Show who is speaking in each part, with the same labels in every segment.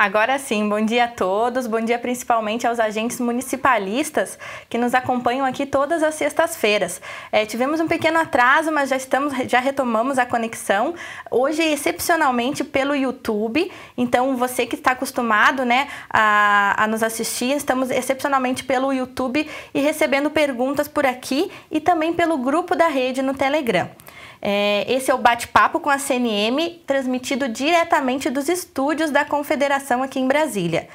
Speaker 1: Agora sim, bom dia a todos, bom dia principalmente aos agentes municipalistas que nos acompanham aqui todas as sextas-feiras. É, tivemos um pequeno atraso, mas já estamos, já retomamos a conexão. Hoje, excepcionalmente, pelo YouTube. Então, você que está acostumado né, a, a nos assistir, estamos excepcionalmente pelo YouTube e recebendo perguntas por aqui e também pelo grupo da rede no Telegram. É, esse é o bate-papo com a CNM, transmitido diretamente dos estúdios da Confederação aqui em Brasília.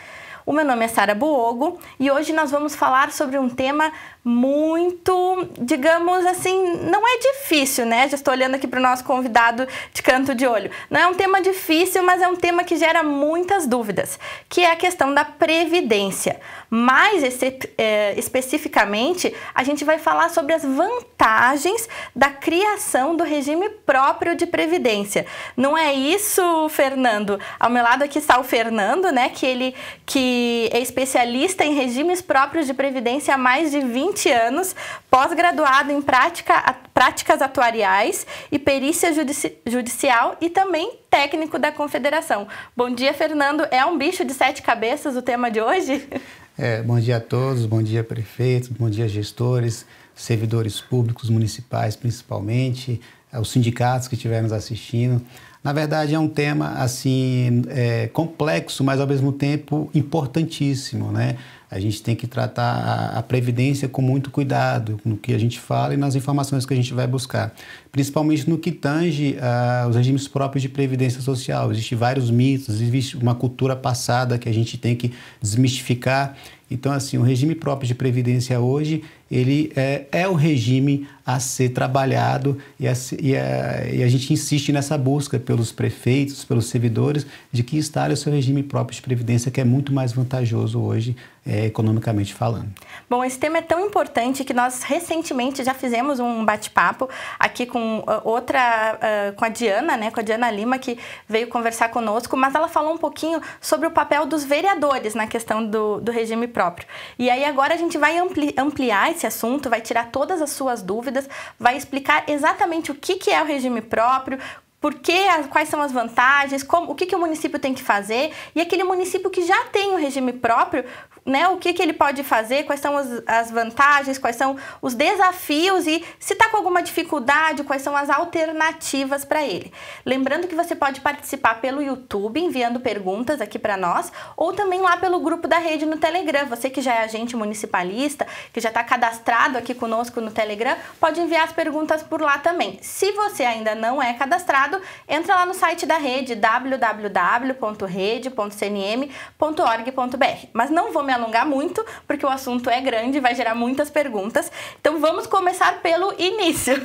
Speaker 1: O meu nome é Sara Buogo e hoje nós vamos falar sobre um tema muito, digamos assim, não é difícil, né? Já estou olhando aqui para o nosso convidado de canto de olho. Não é um tema difícil, mas é um tema que gera muitas dúvidas, que é a questão da previdência. Mais esse, é, especificamente, a gente vai falar sobre as vantagens da criação do regime próprio de previdência. Não é isso, Fernando? Ao meu lado aqui está o Fernando, né, que ele que é especialista em regimes próprios de previdência há mais de 20 anos, pós-graduado em prática, práticas atuariais e perícia judici, judicial e também técnico da Confederação. Bom dia, Fernando. É um bicho de sete cabeças o tema de hoje?
Speaker 2: É, bom dia a todos, bom dia prefeitos, bom dia gestores, servidores públicos municipais principalmente, aos é, sindicatos que estiverem nos assistindo. Na verdade, é um tema assim é, complexo, mas ao mesmo tempo importantíssimo, né? A gente tem que tratar a, a previdência com muito cuidado no que a gente fala e nas informações que a gente vai buscar, principalmente no que tange aos ah, regimes próprios de previdência social. Existem vários mitos, existe uma cultura passada que a gente tem que desmistificar então, assim, o regime próprio de previdência hoje, ele é, é o regime a ser trabalhado e a, e, a, e a, gente insiste nessa busca pelos prefeitos, pelos servidores, de que instale o seu regime próprio de previdência, que é muito mais vantajoso hoje, é, economicamente falando.
Speaker 1: Bom, esse tema é tão importante que nós recentemente já fizemos um bate-papo aqui com ah, outra, ah, com a Diana, né, com a Diana Lima, que veio conversar conosco, mas ela falou um pouquinho sobre o papel dos vereadores na questão do, do regime próprio. E aí agora a gente vai ampli, ampliar esse assunto, vai tirar todas as suas dúvidas dúvidas, vai explicar exatamente o que, que é o regime próprio, por que, quais são as vantagens, como, o que, que o município tem que fazer, e aquele município que já tem o regime próprio, né, o que, que ele pode fazer, quais são as, as vantagens, quais são os desafios e se está com alguma dificuldade, quais são as alternativas para ele. Lembrando que você pode participar pelo YouTube, enviando perguntas aqui para nós, ou também lá pelo grupo da rede no Telegram. Você que já é agente municipalista, que já está cadastrado aqui conosco no Telegram, pode enviar as perguntas por lá também. Se você ainda não é cadastrado, entra lá no site da rede www.rede.cnm.org.br. Mas não vou me alongar muito, porque o assunto é grande, vai gerar muitas perguntas. Então vamos começar pelo início.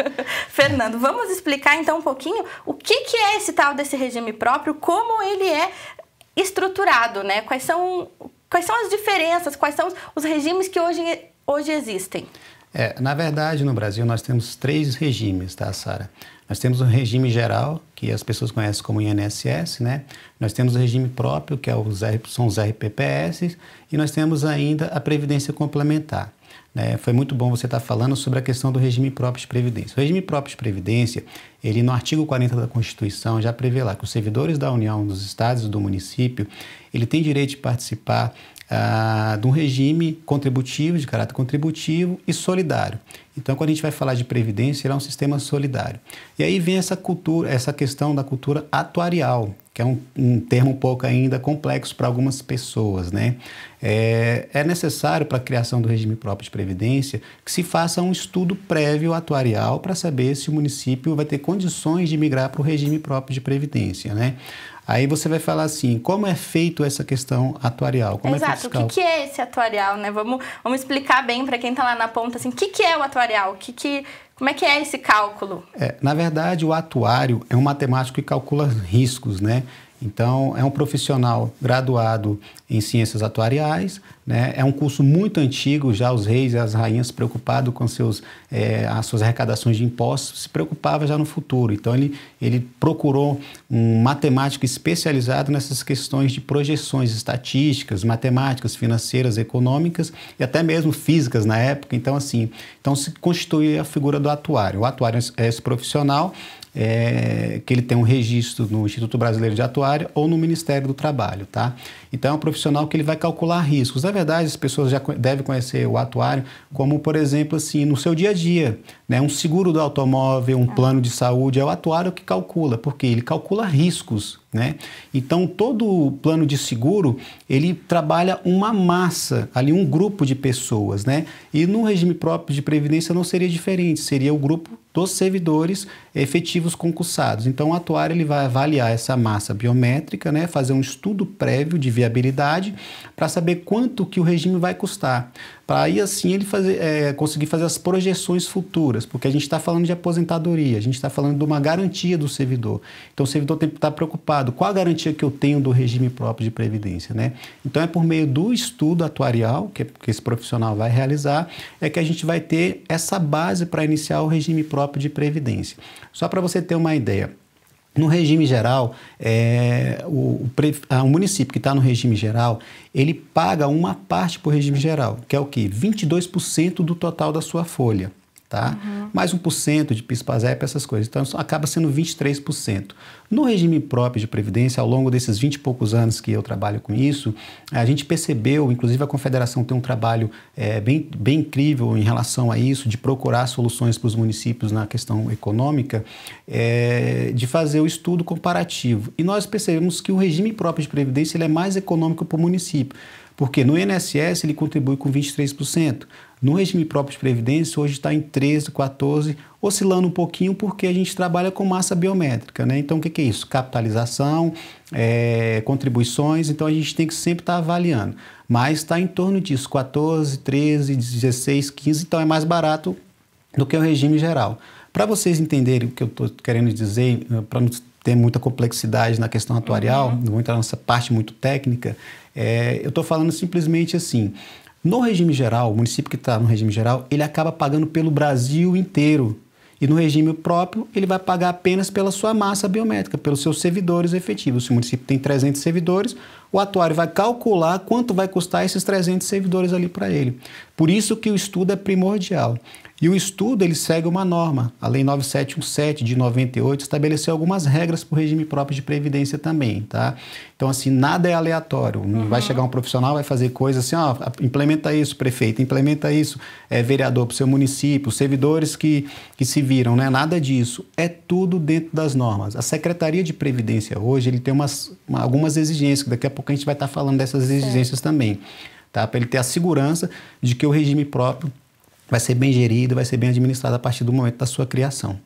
Speaker 1: Fernando, vamos explicar então um pouquinho o que, que é esse tal desse regime próprio, como ele é estruturado, né? Quais são, quais são as diferenças, quais são os regimes que hoje, hoje existem?
Speaker 2: É, na verdade, no Brasil, nós temos três regimes, tá, Sara? Nós temos um regime geral, que as pessoas conhecem como INSS, né? Nós temos o um regime próprio, que é os, são os RPPS, e nós temos ainda a Previdência Complementar. Né? Foi muito bom você estar tá falando sobre a questão do regime próprio de previdência. O regime próprio de previdência, ele no artigo 40 da Constituição já prevê lá que os servidores da União, dos estados e do município, ele tem direito de participar ah, de um regime contributivo, de caráter contributivo e solidário. Então, quando a gente vai falar de previdência, ele é um sistema solidário. E aí vem essa cultura, essa questão da cultura atuarial, que é um, um termo um pouco ainda complexo para algumas pessoas, né? É, é necessário para a criação do regime próprio de previdência que se faça um estudo prévio atuarial para saber se o município vai ter condições de migrar para o regime próprio de previdência, né? Aí você vai falar assim, como é feito essa questão atuarial? Como é Exato, é fiscal? o que, que,
Speaker 1: é esse atuarial, né? Vamos, vamos explicar bem para quem está lá na ponta, assim, o que, que é o atuarial? O que, que, como é que é esse cálculo?
Speaker 2: É, na verdade, o atuário é um matemático que calcula riscos, né? Então, é um profissional graduado em ciências atuariais, né? É um curso muito antigo, já os reis e as rainhas preocupados com seus, é, as suas arrecadações de impostos, se preocupava já no futuro. Então ele, ele procurou um matemático especializado nessas questões de projeções estatísticas, matemáticas, financeiras, econômicas e até mesmo físicas na época. Então assim, então se constitui a figura do atuário. O atuário é esse profissional é, que ele tem um registro no Instituto Brasileiro de Atuário ou no Ministério do Trabalho, tá? Então é um profissional que ele vai calcular riscos. É verdade, as pessoas já devem conhecer o atuário como, por exemplo, assim, no seu dia a dia. Né? Um seguro do automóvel, um é. plano de saúde, é o atuário que calcula, porque ele calcula riscos né? Então todo o plano de seguro ele trabalha uma massa ali um grupo de pessoas, né? E no regime próprio de previdência não seria diferente, seria o grupo dos servidores efetivos concursados. Então o atuário ele vai avaliar essa massa biométrica, né? Fazer um estudo prévio de viabilidade para saber quanto que o regime vai custar para aí assim ele fazer, é, conseguir fazer as projeções futuras, porque a gente está falando de aposentadoria, a gente está falando de uma garantia do servidor. Então o servidor tem que estar tá preocupado qual a garantia que eu tenho do regime próprio de previdência, né? Então é por meio do estudo atuarial que, que esse profissional vai realizar é que a gente vai ter essa base para iniciar o regime próprio de previdência. Só para você ter uma ideia, no regime geral, é, o, o, município que está no regime geral, ele paga uma parte por regime geral, que é o quê? 22% do total da sua folha tá? Uhum. Mais 1% de PIS-PASEP, essas coisas. Então, acaba sendo 23%. No regime próprio de previdência, ao longo desses 20 e poucos anos que eu trabalho com isso, a gente percebeu, inclusive a Confederação tem um trabalho é, bem, bem incrível em relação a isso, de procurar soluções para os municípios na questão econômica, é, de fazer o estudo comparativo. E nós percebemos que o regime próprio de previdência ele é mais econômico para o município, porque no INSS ele contribui com 23%. No regime próprio de previdência, hoje está em 13, 14, oscilando um pouquinho porque a gente trabalha com massa biométrica. Né? Então, o que, que é isso? Capitalização, é, contribuições, então a gente tem que sempre estar tá avaliando. Mas está em torno disso, 14, 13, 16, 15, então é mais barato do que o regime geral. Para vocês entenderem o que eu estou querendo dizer, eh, para não ter muita complexidade na questão atuarial, uhum. não vou entrar nessa parte muito técnica, é, eu estou falando simplesmente assim, no regime geral, o município que está no regime geral, ele acaba pagando pelo Brasil inteiro. E no regime próprio, ele vai pagar apenas pela sua massa biométrica, pelos seus servidores efetivos. Se o município tem 300 servidores, o atuário vai calcular quanto vai custar esses 300 servidores ali para ele. Por isso que o estudo é primordial. E o estudo ele segue uma norma. A Lei 9717 de 98 estabeleceu algumas regras para o regime próprio de previdência também, tá? Então, assim, nada é aleatório. Uhum. Vai chegar um profissional, vai fazer coisa assim, ó, implementa isso, prefeito, implementa isso, é, vereador para o seu município, servidores que, que se viram, né? Nada disso. É tudo dentro das normas. A Secretaria de Previdência hoje, ele tem umas, uma, algumas exigências, que daqui a pouco a gente vai estar tá falando dessas exigências também, tá? Para ele ter a segurança de que o regime próprio vai ser bem gerido, vai ser bem administrado a partir do momento da sua criação.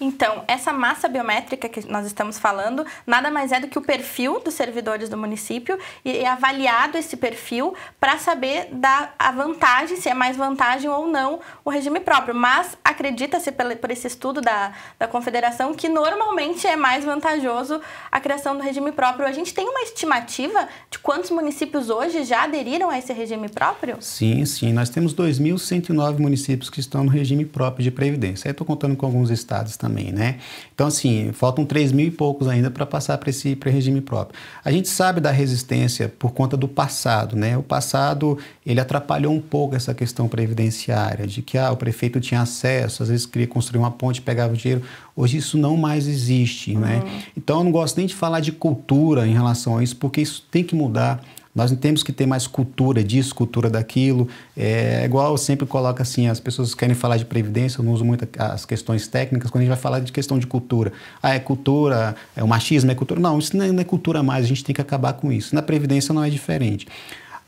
Speaker 1: Então, essa massa biométrica que nós estamos falando, nada mais é do que o perfil dos servidores do município e é avaliado esse perfil para saber da a vantagem, se é mais vantagem ou não o regime próprio. Mas acredita-se por esse estudo da, da confederação que normalmente é mais vantajoso a criação do regime próprio. A gente tem uma estimativa de quantos municípios hoje já aderiram a esse regime próprio?
Speaker 2: Sim, sim. Nós temos 2.109 municípios que estão no regime próprio de previdência. Aí estou contando com alguns estados também também, né? Então, assim, faltam 3 mil e poucos ainda para passar para esse pra regime próprio. A gente sabe da resistência por conta do passado, né? O passado, ele atrapalhou um pouco essa questão previdenciária, de que ah, o prefeito tinha acesso, às vezes queria construir uma ponte, pegava o dinheiro. Hoje isso não mais existe, né? uhum. né? Então, eu não gosto nem de falar de cultura em relação a isso, porque isso tem que mudar nós temos que ter mais cultura disso, cultura daquilo. É igual eu sempre coloco assim, as pessoas querem falar de previdência, eu não uso muito as questões técnicas, quando a gente vai falar de questão de cultura. Ah, é cultura, é o machismo, é cultura. Não, isso não é cultura mais, a gente tem que acabar com isso. Na previdência não é diferente.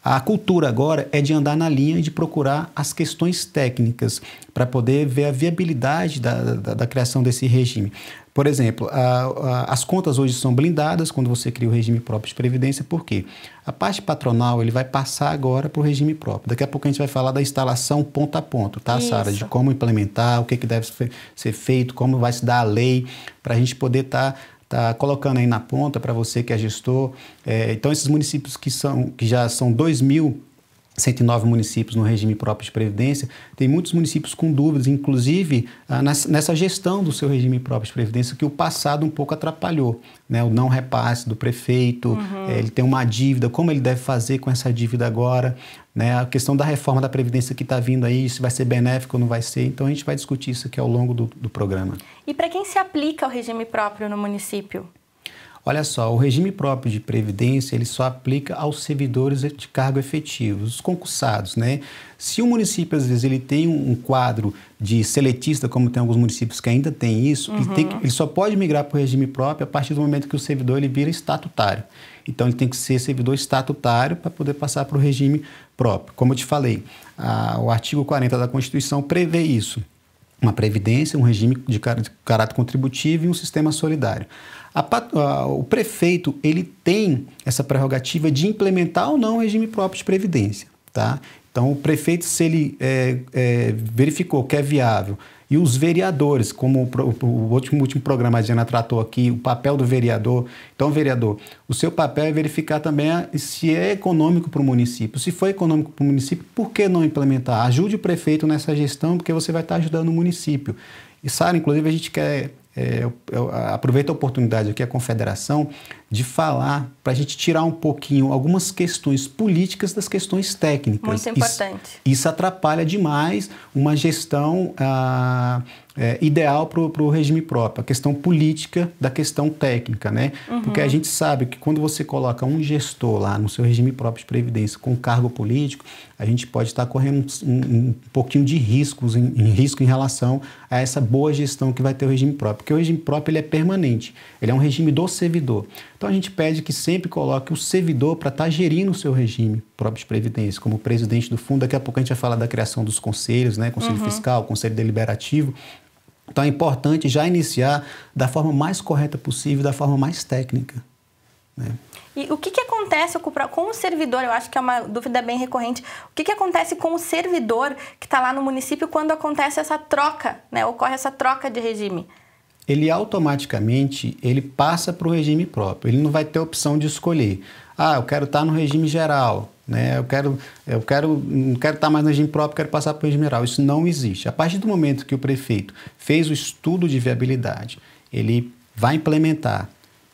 Speaker 2: A cultura agora é de andar na linha e de procurar as questões técnicas para poder ver a viabilidade da, da, da, criação desse regime. Por exemplo, a, a, as contas hoje são blindadas quando você cria o regime próprio de previdência, por quê? A parte patronal ele vai passar agora para o regime próprio. Daqui a pouco a gente vai falar da instalação ponto a ponto, tá, Sara? De como implementar, o que, que deve ser feito, como vai se dar a lei, para a gente poder estar. Tá, tá colocando aí na ponta para você que é gestor. É, então, esses municípios que, são, que já são 2 mil 109 municípios no regime próprio de previdência, tem muitos municípios com dúvidas, inclusive ah, nessa gestão do seu regime próprio de previdência, que o passado um pouco atrapalhou. Né? O não repasse do prefeito, uhum. Eh, ele tem uma dívida, como ele deve fazer com essa dívida agora, né? a questão da reforma da previdência que está vindo aí, se vai ser benéfico ou não vai ser. Então a gente vai discutir isso aqui ao longo do, do programa.
Speaker 1: E para quem se aplica o regime próprio no município?
Speaker 2: Olha só, o regime próprio de previdência ele só aplica aos servidores de cargo efetivo, os concursados, né? Se o município às vezes ele tem um quadro de seletista, como tem alguns municípios que ainda tem isso, uhum. ele, tem que, uhum. ele só pode migrar para o regime próprio a partir do momento que o servidor ele vira estatutário. Então ele tem que ser servidor estatutário para poder passar para o regime próprio. Como eu te falei, a, o artigo 40 da Constituição prevê isso uma previdência, um regime de caráter contributivo e um sistema solidário. A, a, o prefeito ele tem essa prerrogativa de implementar ou não o regime próprio de previdência, tá? Então o prefeito se ele é, é, verificou que é viável e os vereadores, como o, o último, último programa a Diana tratou aqui, o papel do vereador. Então, vereador, o seu papel é verificar também a, se é econômico para o município. Se foi econômico para o município, por que não implementar? Ajude o prefeito nessa gestão, porque você vai estar ajudando o município. E, Sara, inclusive, a gente quer é, eu, eu aproveito a oportunidade aqui, a confederação, de falar para a gente tirar um pouquinho algumas questões políticas das questões técnicas. Muito importante. Isso, isso atrapalha demais uma gestão ah, é, ideal para o regime próprio, a questão política da questão técnica, né? Uhum. Porque a gente sabe que quando você coloca um gestor lá no seu regime próprio de previdência com cargo político, a gente pode estar correndo um, um pouquinho de riscos, em, em, risco em relação a essa boa gestão que vai ter o regime próprio. Porque o regime próprio ele é permanente, ele é um regime do servidor. Então a gente pede que sempre coloque o servidor para estar gerindo o seu regime próprio de previdência, como presidente do fundo. Daqui a pouco a gente vai falar da criação dos conselhos, né? Conselho uhum. fiscal, conselho deliberativo. Então é importante já iniciar da forma mais correta possível, da forma mais técnica.
Speaker 1: Né? E o que, que acontece com o servidor? Eu acho que é uma dúvida bem recorrente. O que, que acontece com o servidor que está lá no município quando acontece essa troca, né? ocorre essa troca de regime?
Speaker 2: Ele automaticamente ele passa para o regime próprio. Ele não vai ter opção de escolher. Ah, eu quero estar tá no regime geral, né? Eu quero, eu quero, não quero estar tá mais no regime próprio, quero passar para o regime geral. Isso não existe. A partir do momento que o prefeito fez o estudo de viabilidade, ele vai implementar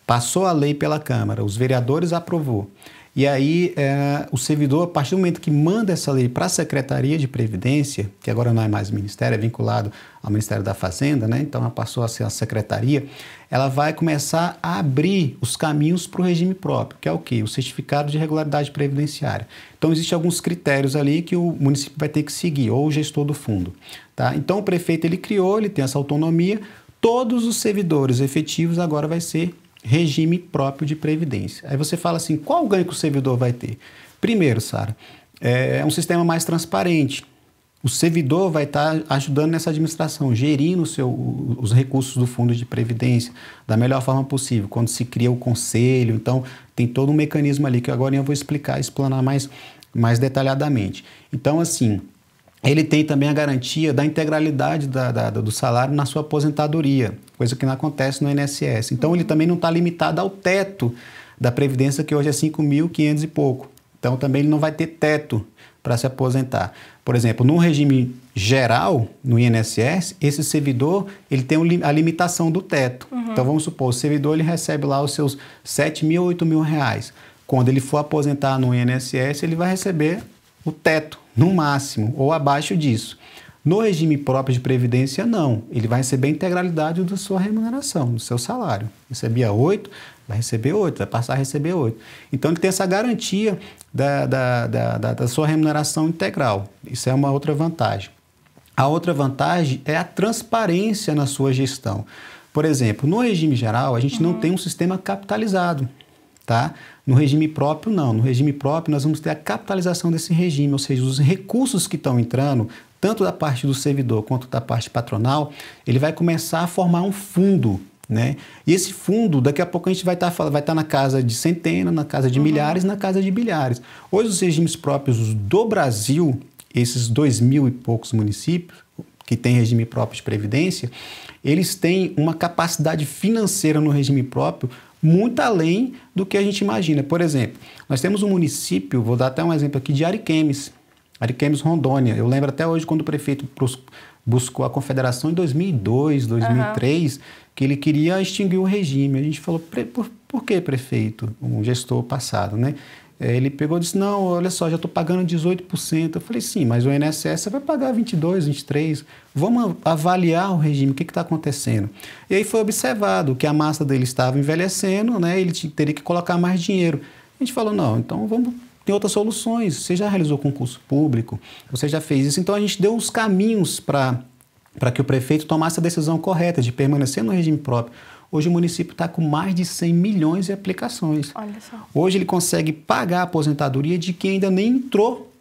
Speaker 2: Passou a lei pela Câmara, os vereadores aprovou. E aí, é, o servidor, a partir do momento que manda essa lei para a Secretaria de Previdência, que agora não é mais Ministério, é vinculado ao Ministério da Fazenda, né? então ela passou a ser a Secretaria, ela vai começar a abrir os caminhos para o regime próprio, que é o quê? O Certificado de Regularidade Previdenciária. Então, existem alguns critérios ali que o município vai ter que seguir, ou o gestor do fundo. Tá? Então, o prefeito ele criou, ele tem essa autonomia, todos os servidores efetivos agora vai ser regime próprio de previdência. Aí você fala assim, qual o ganho que o servidor vai ter? Primeiro, Sara, é, é um sistema mais transparente. O servidor vai estar tá ajudando nessa administração, gerindo seu, os recursos do fundo de previdência da melhor forma possível. Quando se cria o conselho, então tem todo um mecanismo ali que agora eu vou explicar, explanar mais, mais detalhadamente. Então, assim, ele tem também a garantia da integralidade da, da, do salário na sua aposentadoria, coisa que não acontece no INSS. Então, ele uhum. também não está limitado ao teto da Previdência, que hoje é 5.500 e pouco. Então, também ele não vai ter teto para se aposentar. Por exemplo, no regime geral, no INSS, esse servidor ele tem a limitação do teto. Uhum. Então, vamos supor, o servidor ele recebe lá os seus 7 mil, 8 mil reais. Quando ele for aposentar no INSS, ele vai receber o teto, no máximo, ou abaixo disso. No regime próprio de previdência, não. Ele vai receber a integralidade da sua remuneração, do seu salário. Recebia oito vai receber oito vai passar a receber oito Então, ele tem essa garantia da, da, da, da sua remuneração integral. Isso é uma outra vantagem. A outra vantagem é a transparência na sua gestão. Por exemplo, no regime geral, a gente não uhum. tem um sistema capitalizado, tá? No regime próprio, não. No regime próprio, nós vamos ter a capitalização desse regime, ou seja, os recursos que estão entrando, tanto da parte do servidor quanto da parte patronal, ele vai começar a formar um fundo né? E esse fundo, daqui a pouco a gente vai estar tá, vai tá na casa de centenas, na casa de uhum. milhares, na casa de bilhares. Hoje, os regimes próprios do Brasil, esses dois mil e poucos municípios que têm regime próprio de previdência, eles têm uma capacidade financeira no regime próprio muito além do que a gente imagina. Por exemplo, nós temos um município, vou dar até um exemplo aqui, de Ariquemes, Ariquemes, Rondônia. Eu lembro até hoje quando o prefeito buscou a confederação em 2002, 2003, uhum. que ele queria extinguir o regime. A gente falou, por, por que prefeito? Um gestor passado, né? É, ele pegou e disse: Não, olha só, já estou pagando 18%. Eu falei: Sim, mas o INSS vai pagar 22%, 23%. Vamos avaliar o regime, o que está acontecendo. E aí foi observado que a massa dele estava envelhecendo, né? ele teria que colocar mais dinheiro. A gente falou: Não, então vamos. Tem outras soluções. Você já realizou concurso público, você já fez isso. Então a gente deu os caminhos para que o prefeito tomasse a decisão correta de permanecer no regime próprio Hoje o município está com mais de 100 milhões de aplicações. Olha só. Hoje ele consegue pagar a aposentadoria de quem ainda nem entrou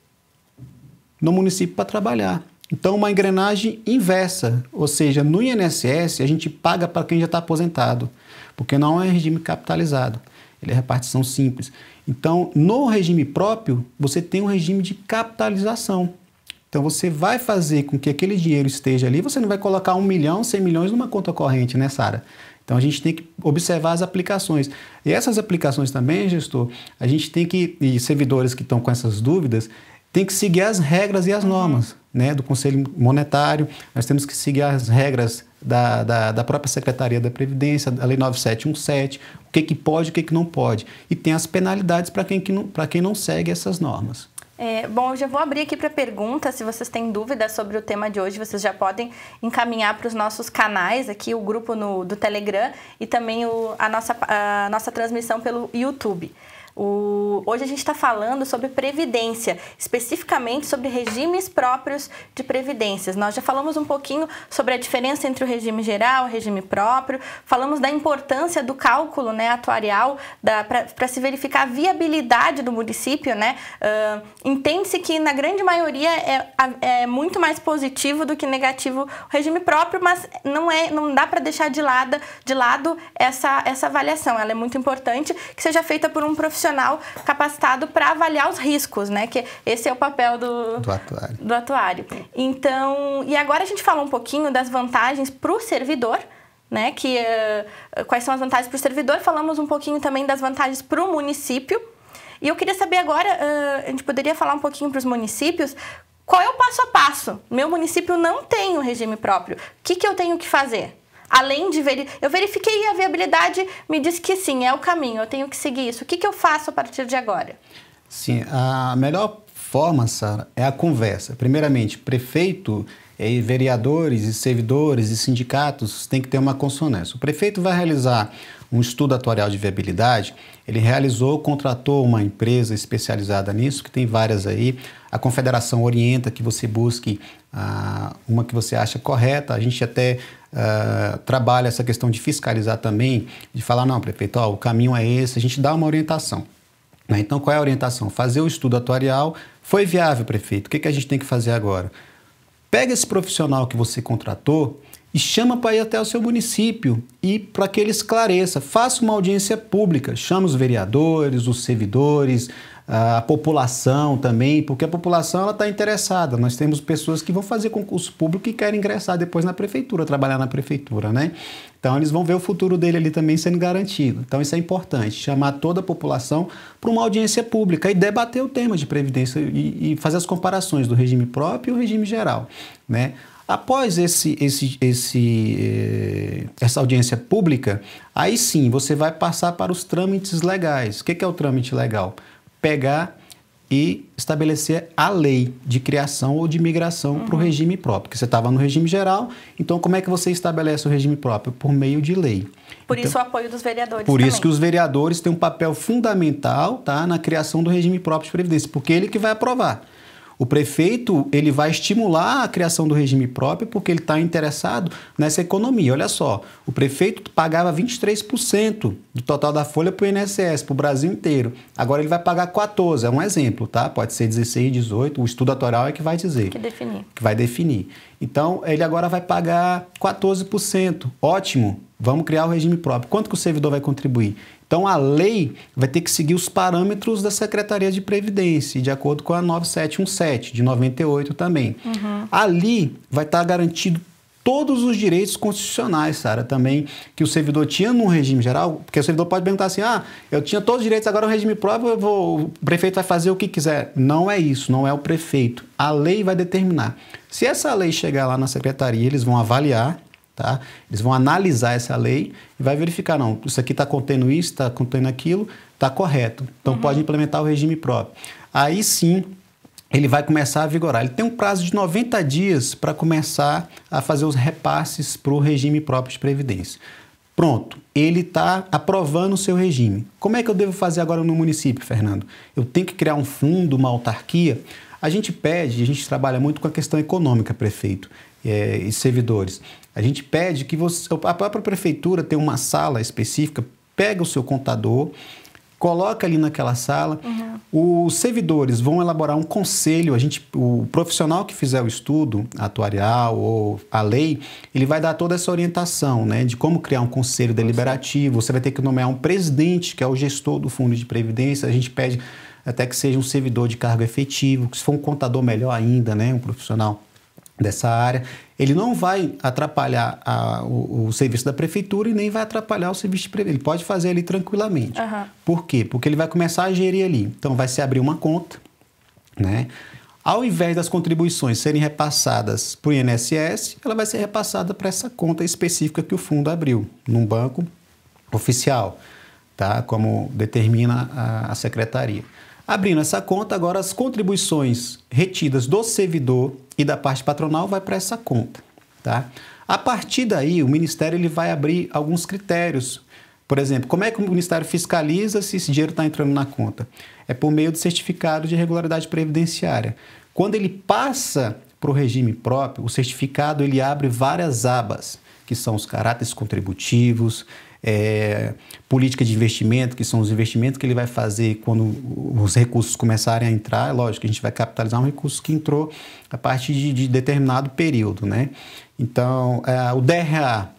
Speaker 2: no município para trabalhar. Então, uma engrenagem inversa, ou seja, no INSS a gente paga para quem já está aposentado, porque não é regime capitalizado, ele é repartição simples. Então, no regime próprio, você tem um regime de capitalização. Então, você vai fazer com que aquele dinheiro esteja ali, você não vai colocar um milhão, cem milhões numa conta corrente, né, Sara? Então a gente tem que observar as aplicações. E essas aplicações também, gestor, a gente tem que, e servidores que estão com essas dúvidas, tem que seguir as regras e as uhum. normas né, do Conselho Monetário, nós temos que seguir as regras da, da, da, própria Secretaria da Previdência, a Lei 9717, o que, que pode e o que, que não pode. E tem as penalidades para quem, que não, quem não segue essas normas.
Speaker 1: É, bom, eu já vou abrir aqui para perguntas. Se vocês têm dúvidas sobre o tema de hoje, vocês já podem encaminhar para os nossos canais aqui, o grupo no, do Telegram e também o, a, nossa, a nossa transmissão pelo YouTube. O... Hoje a gente está falando sobre previdência, especificamente sobre regimes próprios de previdências. Nós já falamos um pouquinho sobre a diferença entre o regime geral e o regime próprio, falamos da importância do cálculo né, atuarial para se verificar a viabilidade do município. Né? Uh, Entende-se que, na grande maioria, é, é, muito mais positivo do que negativo o regime próprio, mas não, é, não dá para deixar de lado, de lado essa, essa avaliação. Ela é muito importante que seja feita por um profissional profissional capacitado para avaliar os riscos, né? Que esse é o papel do, do atuário. do atuário. Então, e agora a gente falou um pouquinho das vantagens para o servidor, né? Que, uh, quais são as vantagens para o servidor, falamos um pouquinho também das vantagens para o município. E eu queria saber agora, uh, a gente poderia falar um pouquinho para os municípios, qual é o passo a passo? Meu município não tem um regime próprio. O que, que eu tenho que fazer? além de ver, eu verifiquei a viabilidade me disse que sim, é o caminho, eu tenho que seguir isso. O que, que eu faço a partir de agora?
Speaker 2: Sim, a melhor forma, Sara, é a conversa. Primeiramente, prefeito e vereadores e servidores e sindicatos têm que ter uma consonância. O prefeito vai realizar um estudo atuarial de viabilidade, ele realizou, contratou uma empresa especializada nisso, que tem várias aí. A confederação orienta que você busque ah, uma que você acha correta. A gente até uh, trabalha essa questão de fiscalizar também, de falar, não, prefeito, ó, o caminho é esse, a gente dá uma orientação. Né? Então, qual é a orientação? Fazer o estudo atuarial. Foi viável, prefeito, o que, que a gente tem que fazer agora? Pega esse profissional que você contratou e chama para ir até o seu município e para que ele esclareça. Faça uma audiência pública, chama os vereadores, os servidores, a população também, porque a população está interessada. Nós temos pessoas que vão fazer concurso público e querem ingressar depois na prefeitura, trabalhar na prefeitura, né? Então eles vão ver o futuro dele ali também sendo garantido. Então isso é importante, chamar toda a população para uma audiência pública e debater o tema de previdência e, e fazer as comparações do regime próprio e o regime geral, né? Após esse, esse, esse, eh, essa audiência pública, aí sim você vai passar para os trâmites legais. O que é o trâmite legal? pegar e estabelecer a lei de criação ou de migração uhum. para o regime próprio. Porque você estava no regime geral, então como é que você estabelece o regime próprio? Por meio de lei. Por então, isso
Speaker 1: o apoio dos vereadores. Por também.
Speaker 2: isso que os vereadores têm um papel fundamental tá, na criação do regime próprio de previdência, porque é ele que vai aprovar. O prefeito ele vai estimular a criação do regime próprio porque ele está interessado nessa economia. Olha só, o prefeito pagava 23% do total da folha para o INSS, para o Brasil inteiro. Agora ele vai pagar 14%, é um exemplo, tá? Pode ser 16, 18, o estudo atoral é que vai dizer. Que definir. Que vai definir. Então, ele agora vai pagar 14%. Ótimo, vamos criar o regime próprio. Quanto que o servidor vai contribuir? Então a lei vai ter que seguir os parâmetros da Secretaria de Previdência, de acordo com a 9717 de 98 também. Uhum. Ali vai estar garantido todos os direitos constitucionais, Sara, também que o servidor tinha no regime geral, porque o servidor pode perguntar assim: "Ah, eu tinha todos os direitos, agora o regime próprio, vou, o prefeito vai fazer o que quiser". Não é isso, não é o prefeito. A lei vai determinar. Se essa lei chegar lá na secretaria, eles vão avaliar Tá? Eles vão analisar essa lei e vai verificar, não, isso aqui está contendo isso, está contendo aquilo, está correto. Então uhum. pode implementar o regime próprio. Aí sim ele vai começar a vigorar. Ele tem um prazo de 90 dias para começar a fazer os repasses para o regime próprio de previdência. Pronto, ele está aprovando o seu regime. Como é que eu devo fazer agora no município, Fernando? Eu tenho que criar um fundo, uma autarquia? A gente pede, a gente trabalha muito com a questão econômica, prefeito é, e servidores. A gente pede que você, a própria prefeitura tenha uma sala específica, pega o seu contador, coloca ali naquela sala. Uhum. Os servidores vão elaborar um conselho. A gente, o profissional que fizer o estudo atuarial ou a lei, ele vai dar toda essa orientação, né, de como criar um conselho deliberativo. Você vai ter que nomear um presidente, que é o gestor do fundo de previdência. A gente pede até que seja um servidor de cargo efetivo, que se for um contador melhor ainda, né, um profissional dessa área. Ele não vai atrapalhar a, o, o, serviço da prefeitura e nem vai atrapalhar o serviço de prefeitura. Ele pode fazer ali tranquilamente. Uhum. Por quê? Porque ele vai começar a gerir ali. Então, vai se abrir uma conta, né? Ao invés das contribuições serem repassadas para o INSS, ela vai ser repassada para essa conta específica que o fundo abriu, num banco oficial, tá? como determina a, a secretaria. Abrindo essa conta, agora as contribuições retidas do servidor e da parte patronal vai para essa conta, tá? A partir daí, o Ministério ele vai abrir alguns critérios. Por exemplo, como é que o Ministério fiscaliza se esse dinheiro está entrando na conta? É por meio do certificado de regularidade previdenciária. Quando ele passa para o regime próprio, o certificado ele abre várias abas, que são os caráteres contributivos, é, política de investimento, que são os investimentos que ele vai fazer quando os recursos começarem a entrar. Lógico que a gente vai capitalizar um recurso que entrou a partir de, de determinado período. Né? Então, é, o DRA.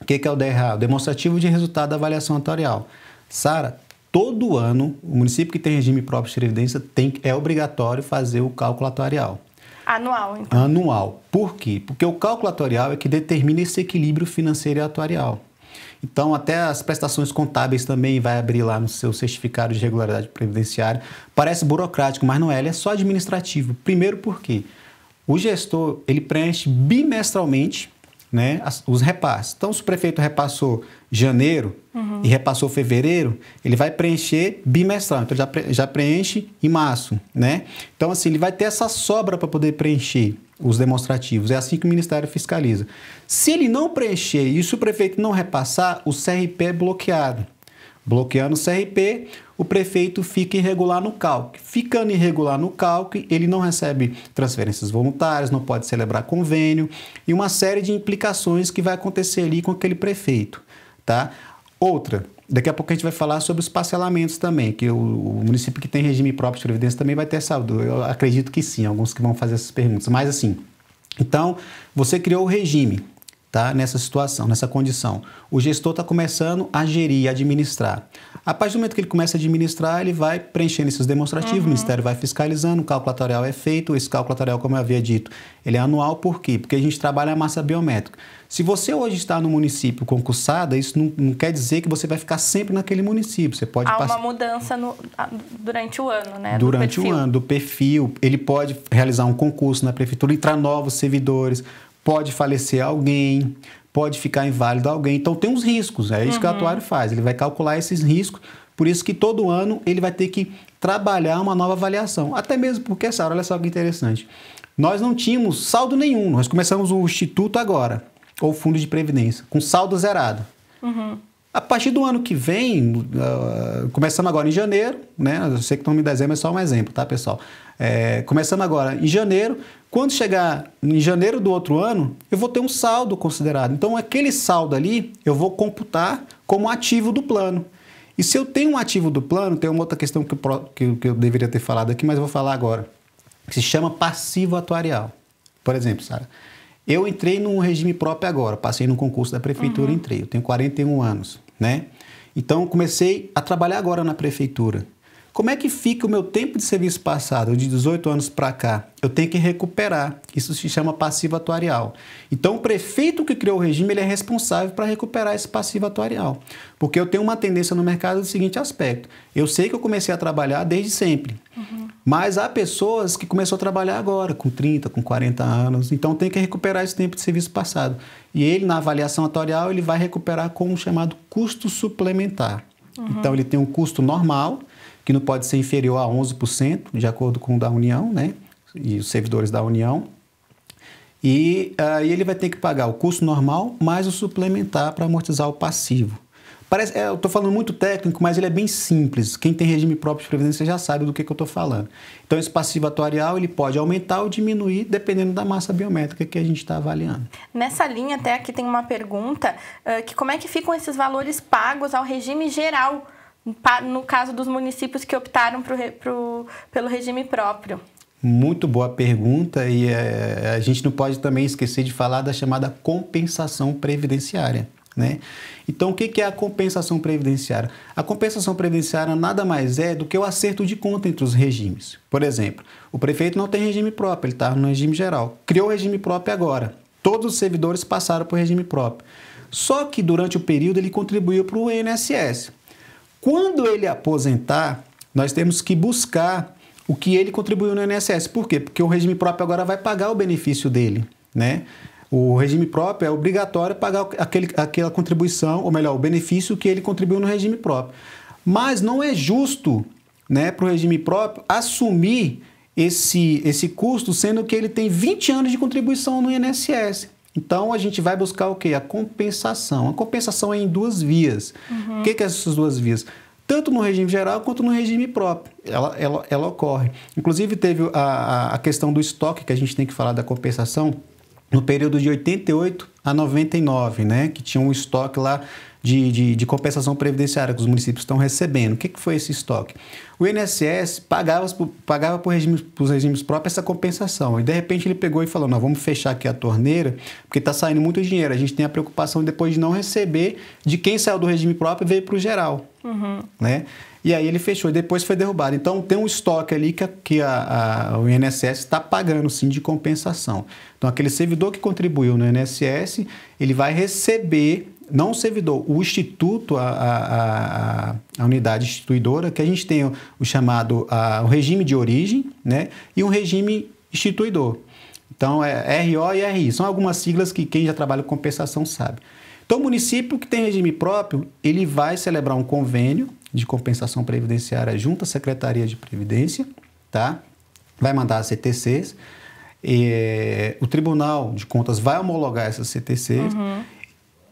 Speaker 2: O que é o DRA? O demonstrativo de resultado da avaliação atuarial. Sara, todo ano, o município que tem regime próprio de previdência tem, é obrigatório fazer o cálculo atuarial. Anual, então. Anual. Por quê? Porque o cálculo atuarial é que determina esse equilíbrio financeiro e atuarial. Então, até as prestações contábeis também vai abrir lá no seu certificado de regularidade previdenciária. Parece burocrático, mas não é, ele é só administrativo. Primeiro porque o gestor, ele preenche bimestralmente né, os repasses. Então, se o prefeito repassou janeiro uhum. e repassou fevereiro, ele vai preencher bimestral. Então, já, já preenche em março, né? Então, assim, ele vai ter essa sobra para poder preencher os demonstrativos. É assim que o Ministério fiscaliza. Se ele não preencher e se o prefeito não repassar, o CRP é bloqueado. Bloqueando o CRP, o prefeito fica irregular no calque. Ficando irregular no calque, ele não recebe transferências voluntárias, não pode celebrar convênio e uma série de implicações que vai acontecer ali com aquele prefeito, tá? Outra, Daqui a pouco a gente vai falar sobre os parcelamentos também, que o, o município que tem regime próprio de previdência também vai ter saldo. Eu acredito que sim, alguns que vão fazer essas perguntas. Mas assim, então, você criou o regime, tá nessa situação, nessa condição. O gestor está começando a gerir, a administrar. A partir do momento que ele começa a administrar, ele vai preenchendo esses demonstrativos, uhum. o Ministério vai fiscalizando, o cálculo é feito. Esse cálculo como eu havia dito, ele é anual, por quê? Porque a gente trabalha a massa biométrica. Se você hoje está no município concursada, isso não, não quer dizer que você vai ficar sempre naquele município. Você pode Há passar... uma
Speaker 1: mudança no, durante o ano, né? Durante o ano,
Speaker 2: do perfil. Ele pode realizar um concurso na prefeitura, entrar novos servidores pode falecer alguém, pode ficar inválido alguém. Então tem uns riscos, é isso uhum. que o uhum. atuário faz, ele vai calcular esses riscos. Por isso que todo ano ele vai ter que trabalhar uma nova avaliação. Até mesmo porque, Sara, olha só que interessante. Nós não tínhamos saldo nenhum, nós começamos o instituto agora, ou fundo de previdência, com saldo zerado. Uhum. A partir do ano que vem, uh, ah, começando agora em janeiro, né? Eu sei que o nome de dezembro é só um exemplo, tá, pessoal? É, começando agora em janeiro, quando chegar em janeiro do outro ano, eu vou ter um saldo considerado. Então, aquele saldo ali eu vou computar como ativo do plano. E se eu tenho um ativo do plano, tem uma outra questão que eu, que, que eu deveria ter falado aqui, mas eu vou falar agora, que se chama passivo atuarial. Por exemplo, Sara, eu entrei num regime próprio agora, passei num concurso da prefeitura e uhum. entrei. Eu tenho 41 anos né? Então comecei a trabalhar agora na prefeitura, como é que fica o meu tempo de serviço passado, de 18 anos para cá? Eu tenho que recuperar. Isso se chama passivo atuarial. Então, o prefeito que criou o regime ele é responsável para recuperar esse passivo atuarial. Porque eu tenho uma tendência no mercado do seguinte aspecto: eu sei que eu comecei a trabalhar desde sempre. Uhum. Mas há pessoas que começou a trabalhar agora, com 30, com 40 anos, então tem que recuperar esse tempo de serviço passado. E ele, na avaliação atuarial, ele vai recuperar com o um chamado custo suplementar. Uhum. Então, ele tem um custo normal, que não pode ser inferior a 11%, de acordo com o da União, né? E os servidores da União. E aí ah, ele vai ter que pagar o custo normal mais o suplementar para amortizar o passivo. Parece, é, eu estou falando muito técnico, mas ele é bem simples. Quem tem regime próprio de previdência já sabe do que, que eu estou falando. Então, esse passivo atuarial ele pode aumentar ou diminuir dependendo da massa biométrica que a gente está avaliando.
Speaker 1: Nessa linha, até aqui tem uma pergunta, uh, que como é que ficam esses valores pagos ao regime geral no caso dos municípios que optaram pro, pro, pelo regime próprio?
Speaker 2: Muito boa pergunta e é, a gente não pode também esquecer de falar da chamada compensação previdenciária. Né? Então, o que é a compensação previdenciária? A compensação previdenciária nada mais é do que o acerto de conta entre os regimes. Por exemplo, o prefeito não tem regime próprio, ele está no regime geral. Criou o regime próprio agora. Todos os servidores passaram para o regime próprio. Só que durante o período ele contribuiu para o INSS. Quando ele aposentar, nós temos que buscar o que ele contribuiu no INSS. Por quê? Porque o regime próprio agora vai pagar o benefício dele, né? O regime próprio é obrigatório pagar aquele, aquela contribuição, ou melhor, o benefício que ele contribuiu no regime próprio. Mas não é justo né, para o regime próprio assumir esse, esse custo, sendo que ele tem 20 anos de contribuição no INSS. Então a gente vai buscar o quê? A compensação. A compensação é em duas vias. Uhum. O que, que é essas duas vias? Tanto no regime geral quanto no regime próprio, ela, ela, ela ocorre. Inclusive, teve a, a questão do estoque, que a gente tem que falar da compensação, no período de 88 a 99, né? Que tinha um estoque lá de, de, de, compensação previdenciária que os municípios estão recebendo. O que, que foi esse estoque? O INSS pagava, pagava para os regimes próprios essa compensação. E de repente ele pegou e falou: nós vamos fechar aqui a torneira, porque está saindo muito dinheiro. A gente tem a preocupação depois de não receber de quem saiu do regime próprio e veio para o geral. Uhum. Né? E aí ele fechou e depois foi derrubado. Então tem um estoque ali que, a, que a, a, o INSS está pagando sim de compensação. Então aquele servidor que contribuiu no INSS ele vai receber, não o servidor, o instituto, a, a, a, a unidade instituidora, que a gente tem o, o chamado a, o regime de origem né, e um regime instituidor. Então, é RO e RI. São algumas siglas que quem já trabalha com compensação sabe. Então, o município que tem regime próprio, ele vai celebrar um convênio de compensação previdenciária junto à Secretaria de Previdência, tá? Vai mandar as CTCs é, o Tribunal de Contas vai homologar essas CTCs uhum.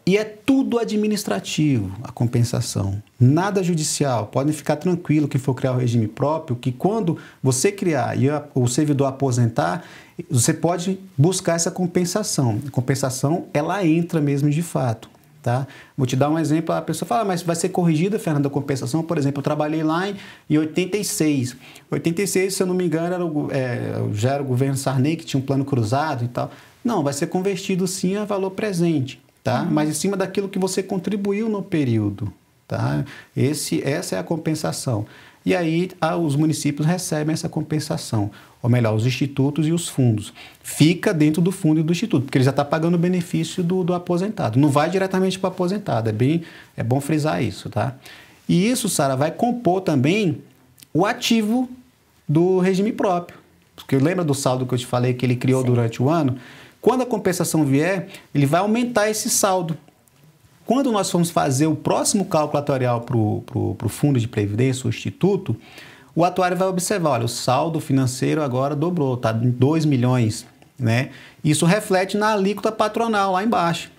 Speaker 2: e é tudo administrativo a compensação, nada judicial. Podem ficar tranquilo que for criar o um regime próprio, que quando você criar e o servidor aposentar, você pode buscar essa compensação. A compensação ela entra mesmo de fato. Tá? Vou te dar um exemplo, a pessoa fala, ah, mas vai ser corrigida, Fernando, a compensação? Por exemplo, eu trabalhei lá em, em 86. 86, se eu não me engano, era o, é, já era o governo Sarney que tinha um plano cruzado e tal. Não, vai ser convertido sim a valor presente, tá? Uhum. Mas em cima daquilo que você contribuiu no período. Tá? Esse, essa é a compensação. E aí os municípios recebem essa compensação, ou melhor, os institutos e os fundos. Fica dentro do fundo e do instituto, porque ele já está pagando o benefício do, do, aposentado. Não vai diretamente para o aposentado, é, bem, é bom frisar isso. Tá? E isso, Sara, vai compor também o ativo do regime próprio. Porque lembra do saldo que eu te falei que ele criou Sim. durante o ano? Quando a compensação vier, ele vai aumentar esse saldo. Quando nós fomos fazer o próximo cálculo atuarial para o fundo de previdência, o instituto, o atuário vai observar, olha, o saldo financeiro agora dobrou, está em 2 milhões, né? Isso reflete na alíquota patronal lá embaixo.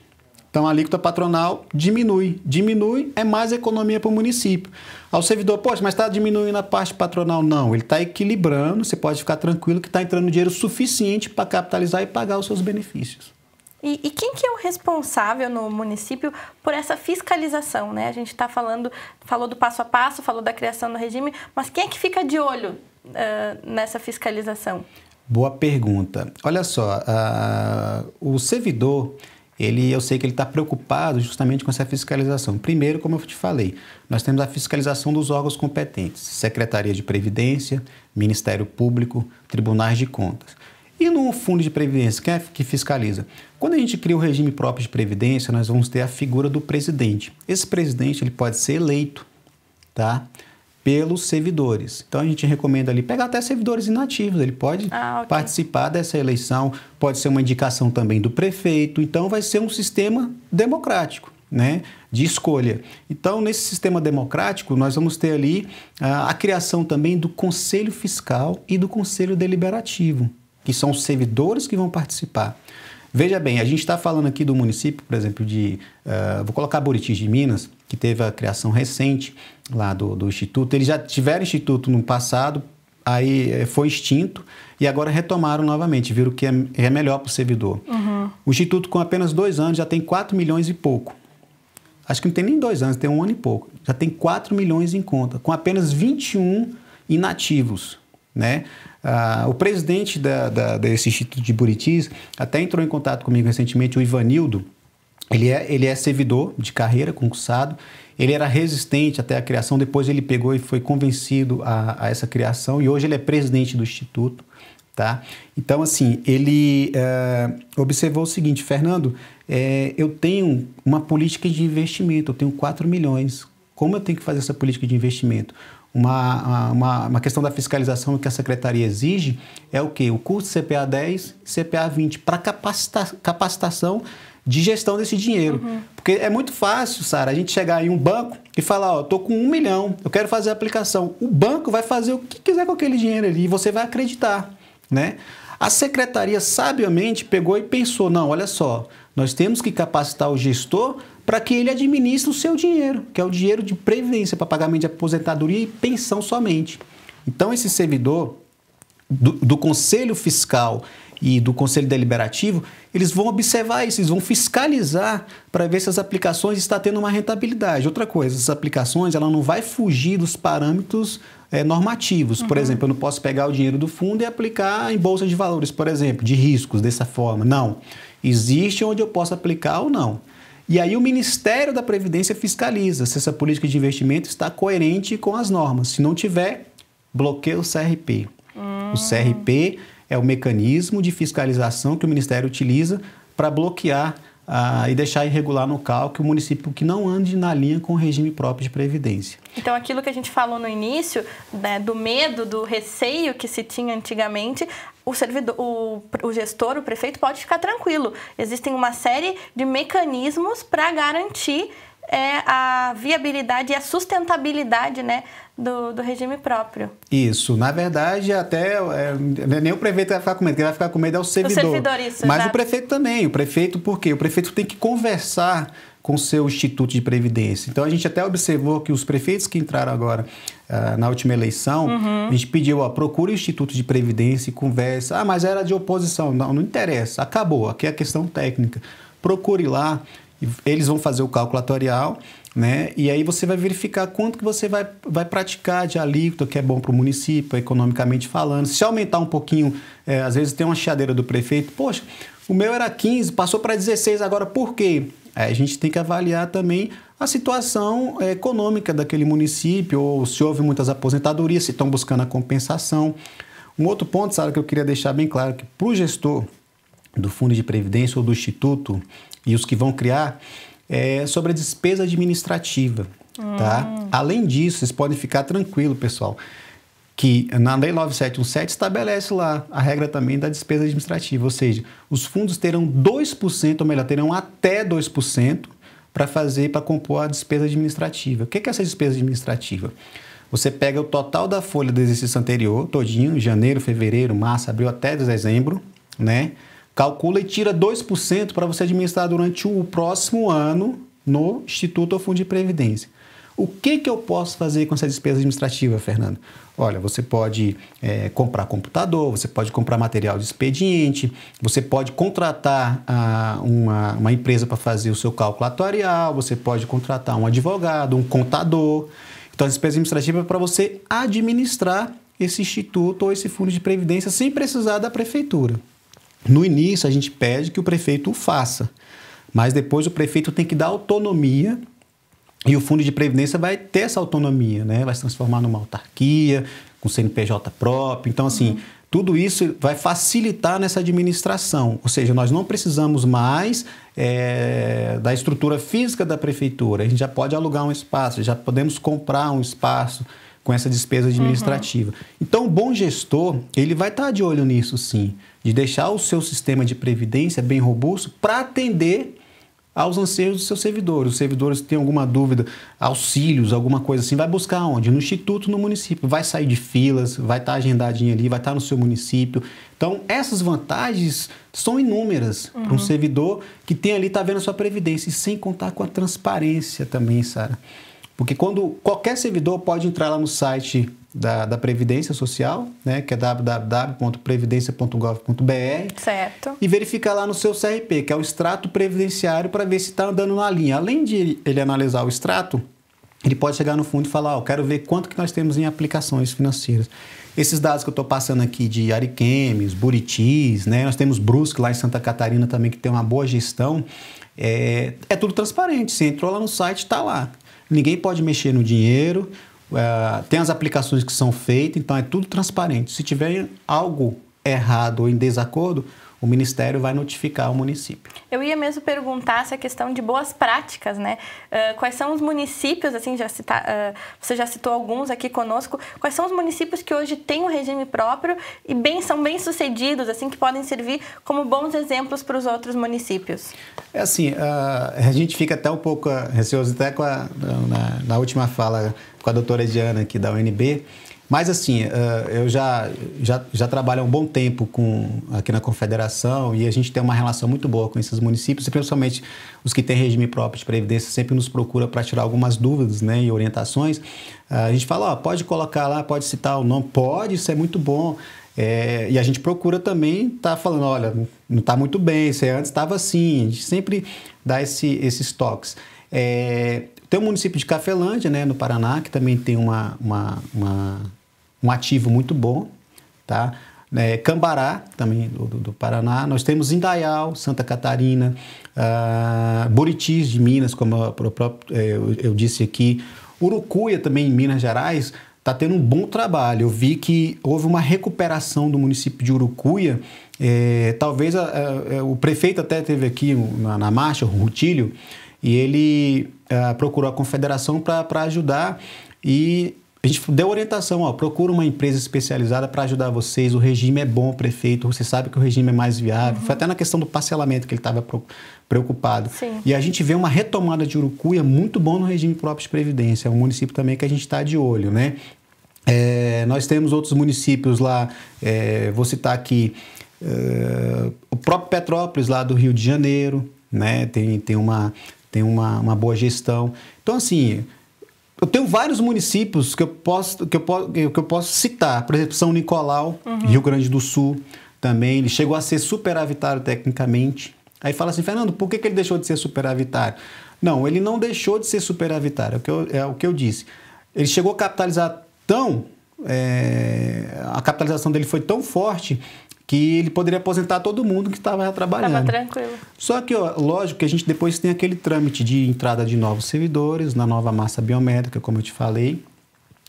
Speaker 2: Então a alíquota patronal diminui. Diminui é mais economia para o município. Ao servidor, poxa, mas está diminuindo a parte patronal? Não, ele está equilibrando, você pode ficar tranquilo que está entrando dinheiro suficiente para capitalizar e pagar os seus benefícios.
Speaker 1: E, e, quem que é o responsável no município por essa fiscalização, né? A gente está falando, falou do passo a passo, falou da criação do regime, mas quem é que fica de olho uh, nessa fiscalização?
Speaker 2: Boa pergunta. Olha só, uh, o servidor, ele, eu sei que ele está preocupado justamente com essa fiscalização. Primeiro, como eu te falei, nós temos a fiscalização dos órgãos competentes, Secretaria de Previdência, Ministério Público, Tribunais de Contas. E no fundo de previdência, quem é que fiscaliza? Quando a gente cria o regime próprio de previdência, nós vamos ter a figura do presidente. Esse presidente ele pode ser eleito, tá? Pelos servidores. Então a gente recomenda ali pegar até servidores inativos, ele pode ah, okay. participar dessa eleição, pode ser uma indicação também do prefeito, então vai ser um sistema democrático. Né, de escolha. Então, nesse sistema democrático, nós vamos ter ali a, ah, a criação também do Conselho Fiscal e do Conselho Deliberativo que são os servidores que vão participar. Veja bem, a gente está falando aqui do município, por exemplo, de. Uh, vou colocar Buritis de Minas, que teve a criação recente lá do, do Instituto. Eles já tiveram Instituto no passado, aí eh, foi extinto e agora retomaram novamente, viram que é, é melhor para o servidor. Uhum. O Instituto, com apenas dois anos, já tem 4 milhões e pouco. Acho que não tem nem dois anos, tem um ano e pouco. Já tem 4 milhões em conta, com apenas 21 inativos. Né? Ah, o presidente da, da, desse Instituto de Buritis até entrou em contato comigo recentemente, o Ivanildo. Ele é, ele é servidor de carreira, concursado. Ele era resistente até a criação, depois ele pegou e foi convencido a, a essa criação e hoje ele é presidente do Instituto. Tá? Então, assim, ele é, observou o seguinte, Fernando, é, eu tenho uma política de investimento, eu tenho 4 milhões. Como eu tenho que fazer essa política de investimento? Uma, uma, uma, questão da fiscalização que a secretaria exige é o que? O curso CPA 10 CPA 20, para capacita capacitação de gestão desse dinheiro. Uhum. Porque é muito fácil, Sara, a gente chegar em um banco e falar, ó, oh, tô com um milhão, eu quero fazer a aplicação. O banco vai fazer o que quiser com aquele dinheiro ali e você vai acreditar, né? A secretaria sabiamente pegou e pensou, não, olha só, nós temos que capacitar o gestor para que ele administre o seu dinheiro, que é o dinheiro de previdência para pagamento de aposentadoria e pensão somente. Então, esse servidor do, do Conselho Fiscal e do Conselho Deliberativo, eles vão observar isso, eles vão fiscalizar para ver se as aplicações estão tendo uma rentabilidade. Outra coisa, essas aplicações ela não vai fugir dos parâmetros é, normativos. Uhum. Por exemplo, eu não posso pegar o dinheiro do fundo e aplicar em bolsa de valores, por exemplo, de riscos dessa forma. Não. Existe onde eu posso aplicar ou não. E aí o Ministério da Previdência fiscaliza se essa política de investimento está coerente com as normas. Se não tiver, bloqueia o CRP. Hum. O CRP é o mecanismo de fiscalização que o Ministério utiliza para bloquear ah, e deixar irregular no cálculo o município que não ande na linha com o regime próprio de previdência.
Speaker 1: Então, aquilo que a gente falou no início, né, do medo, do receio que se tinha antigamente, o, servidor, o, o gestor, o prefeito pode ficar tranquilo. Existem uma série de mecanismos para garantir é a viabilidade e a sustentabilidade né, do, do regime próprio.
Speaker 2: Isso. Na verdade, até é, né, nem o prefeito vai ficar com medo, quem vai ficar com medo é o servidor. O servidor isso, Mas o prefeito também. O prefeito, por quê? O prefeito tem que conversar com seu Instituto de Previdência. Então a gente até observou que os prefeitos que entraram agora uh, na última eleição, uhum. a gente pediu, ó, procure o Instituto de Previdência e conversa. Ah, mas era de oposição. Não, não interessa, acabou. Aqui é a questão técnica. Procure lá, eles vão fazer o calculatorial, né? E aí você vai verificar quanto que você vai, vai praticar de alíquota, que é bom para o município, economicamente falando. Se aumentar um pouquinho, é, às vezes tem uma chiadeira do prefeito, poxa, o meu era 15, passou para 16 agora, por quê? É, a gente tem que avaliar também a situação é, econômica daquele município, ou se houve muitas aposentadorias, se estão buscando a compensação. Um outro ponto, Sara, que eu queria deixar bem claro, que para o gestor do Fundo de Previdência ou do Instituto e os que vão criar, é sobre a despesa administrativa. Tá? Hum. Tá? Além disso, vocês podem ficar tranquilo, pessoal que na Lei 9717 estabelece lá a regra também da despesa administrativa, ou seja, os fundos terão 2%, ou melhor, terão até 2% para fazer, para compor a despesa administrativa. O que é essa despesa administrativa? Você pega o total da folha do exercício anterior, todinho, janeiro, fevereiro, março, abril até dezembro, né? Calcula e tira 2% para você administrar durante o próximo ano no Instituto ou Fundo de Previdência. O que, que eu posso fazer com essa despesa administrativa, Fernando? Olha, você pode é, comprar computador, você pode comprar material de expediente, você pode contratar ah, uma, uma empresa para fazer o seu cálculo atuarial, você pode contratar um advogado, um contador. Então, a despesa administrativa é para você administrar esse instituto ou esse fundo de previdência sem precisar da prefeitura. No início, a gente pede que o prefeito o faça, mas depois o prefeito tem que dar autonomia e o fundo de previdência vai ter essa autonomia, né? Vai se transformar numa autarquia, com CNPJ próprio. Então, assim, uhum. tudo isso vai facilitar nessa administração. Ou seja, nós não precisamos mais é, da estrutura física da prefeitura. A gente já pode alugar um espaço, já podemos comprar um espaço com essa despesa uhum. administrativa. Uhum. Então, o bom gestor, ele vai estar tá de olho nisso, sim, de deixar o seu sistema de previdência bem robusto para atender aos anseios dos seus servidores. Os servidores que têm alguma dúvida, auxílios, alguma coisa assim, vai buscar onde? No instituto, no município. Vai sair de filas, vai estar tá agendadinho ali, vai estar tá no seu município. Então, essas vantagens são inúmeras uhum. para um servidor que tem ali, está vendo a sua previdência, e sem contar com a transparência também, Sara. Porque quando qualquer servidor pode entrar lá no site da, da Previdência Social, né, que é www.previdência.gov.br. Certo. E verificar lá no seu CRP, que é o extrato previdenciário, para ver se está andando na linha. Além de ele analisar o extrato, ele pode chegar no fundo e falar, ó, oh, quero ver quanto que nós temos em aplicações financeiras. Esses dados que eu estou passando aqui de Ariquemes, Buritis, né? nós temos Brusque lá em Santa Catarina também, que tem uma boa gestão. É, é tudo transparente. Você entrou lá no site, está lá. Ninguém pode mexer no dinheiro, é, tem as aplicações que são feitas, então é tudo transparente. Se tiver algo errado ou em desacordo, o Ministério vai notificar o município.
Speaker 1: Eu ia mesmo perguntar essa questão de boas práticas, né? Uh, quais são os municípios, assim, já cita, uh, você já citou alguns aqui conosco, quais são os municípios que hoje têm um regime próprio e bem, são bem sucedidos, assim, que podem servir como bons exemplos para os outros municípios?
Speaker 2: É assim, uh, a gente fica até um pouco receoso, até com a, na, na última fala com a doutora Diana aqui da UNB, mas assim, eh, eu já, já, já trabalho há um bom tempo com, aqui na Confederação e a gente tem uma relação muito boa com esses municípios e principalmente os que têm regime próprio de previdência sempre nos procura para tirar algumas dúvidas né, e orientações. Eh, a gente fala, ó, pode colocar lá, pode citar o nome, pode, isso é muito bom. É, e a gente procura também estar tá falando, olha, não está muito bem, você antes estava assim, a gente sempre dá esse, esses toques. É, tem o município de Cafelândia, né, no Paraná, que também tem uma, uma, uma um ativo muito bom, tá? É, Cambará, também do, do, Paraná, nós temos Indaial, Santa Catarina, uh, Buritis de Minas, como eu, é, eu, eu disse aqui, Urucuia também em Minas Gerais, está tendo um bom trabalho. Eu vi que houve uma recuperação do município de Urucuia. É, talvez a, a, é, o prefeito até teve aqui na, na marcha, o Rutilho, e ele a, ah, procurou a confederação para ajudar. E a gente deu orientação, ó, procura uma empresa especializada para ajudar vocês, o regime é bom, prefeito, você sabe que o regime é mais viável. Uhum. Foi até na questão do parcelamento que ele estava preocupado. Sim. E a gente vê uma retomada de Urucuia muito bom no regime próprio de previdência, é um município também que a gente está de olho, né? É, nós temos outros municípios lá, é, vou citar aqui, é, o próprio Petrópolis lá do Rio de Janeiro, né? Tem, tem, uma, tem uma, uma boa gestão. Então, assim, eu tenho vários municípios que eu posso, que eu posso, que eu posso citar. Por exemplo, São Nicolau, uhum. Rio Grande do Sul, também. Ele chegou a ser superavitário tecnicamente. Aí fala assim, Fernando, por que, que ele deixou de ser superavitário? Não, ele não deixou de ser superavitário, é o que eu, é o que eu disse. Ele chegou a capitalizar tão. É, a capitalização dele foi tão forte que ele poderia aposentar todo mundo que estava trabalhando. Estava tranquilo. Só que, ó, lógico que a gente depois tem aquele trâmite de entrada de novos servidores na nova massa biomédica, como eu te falei.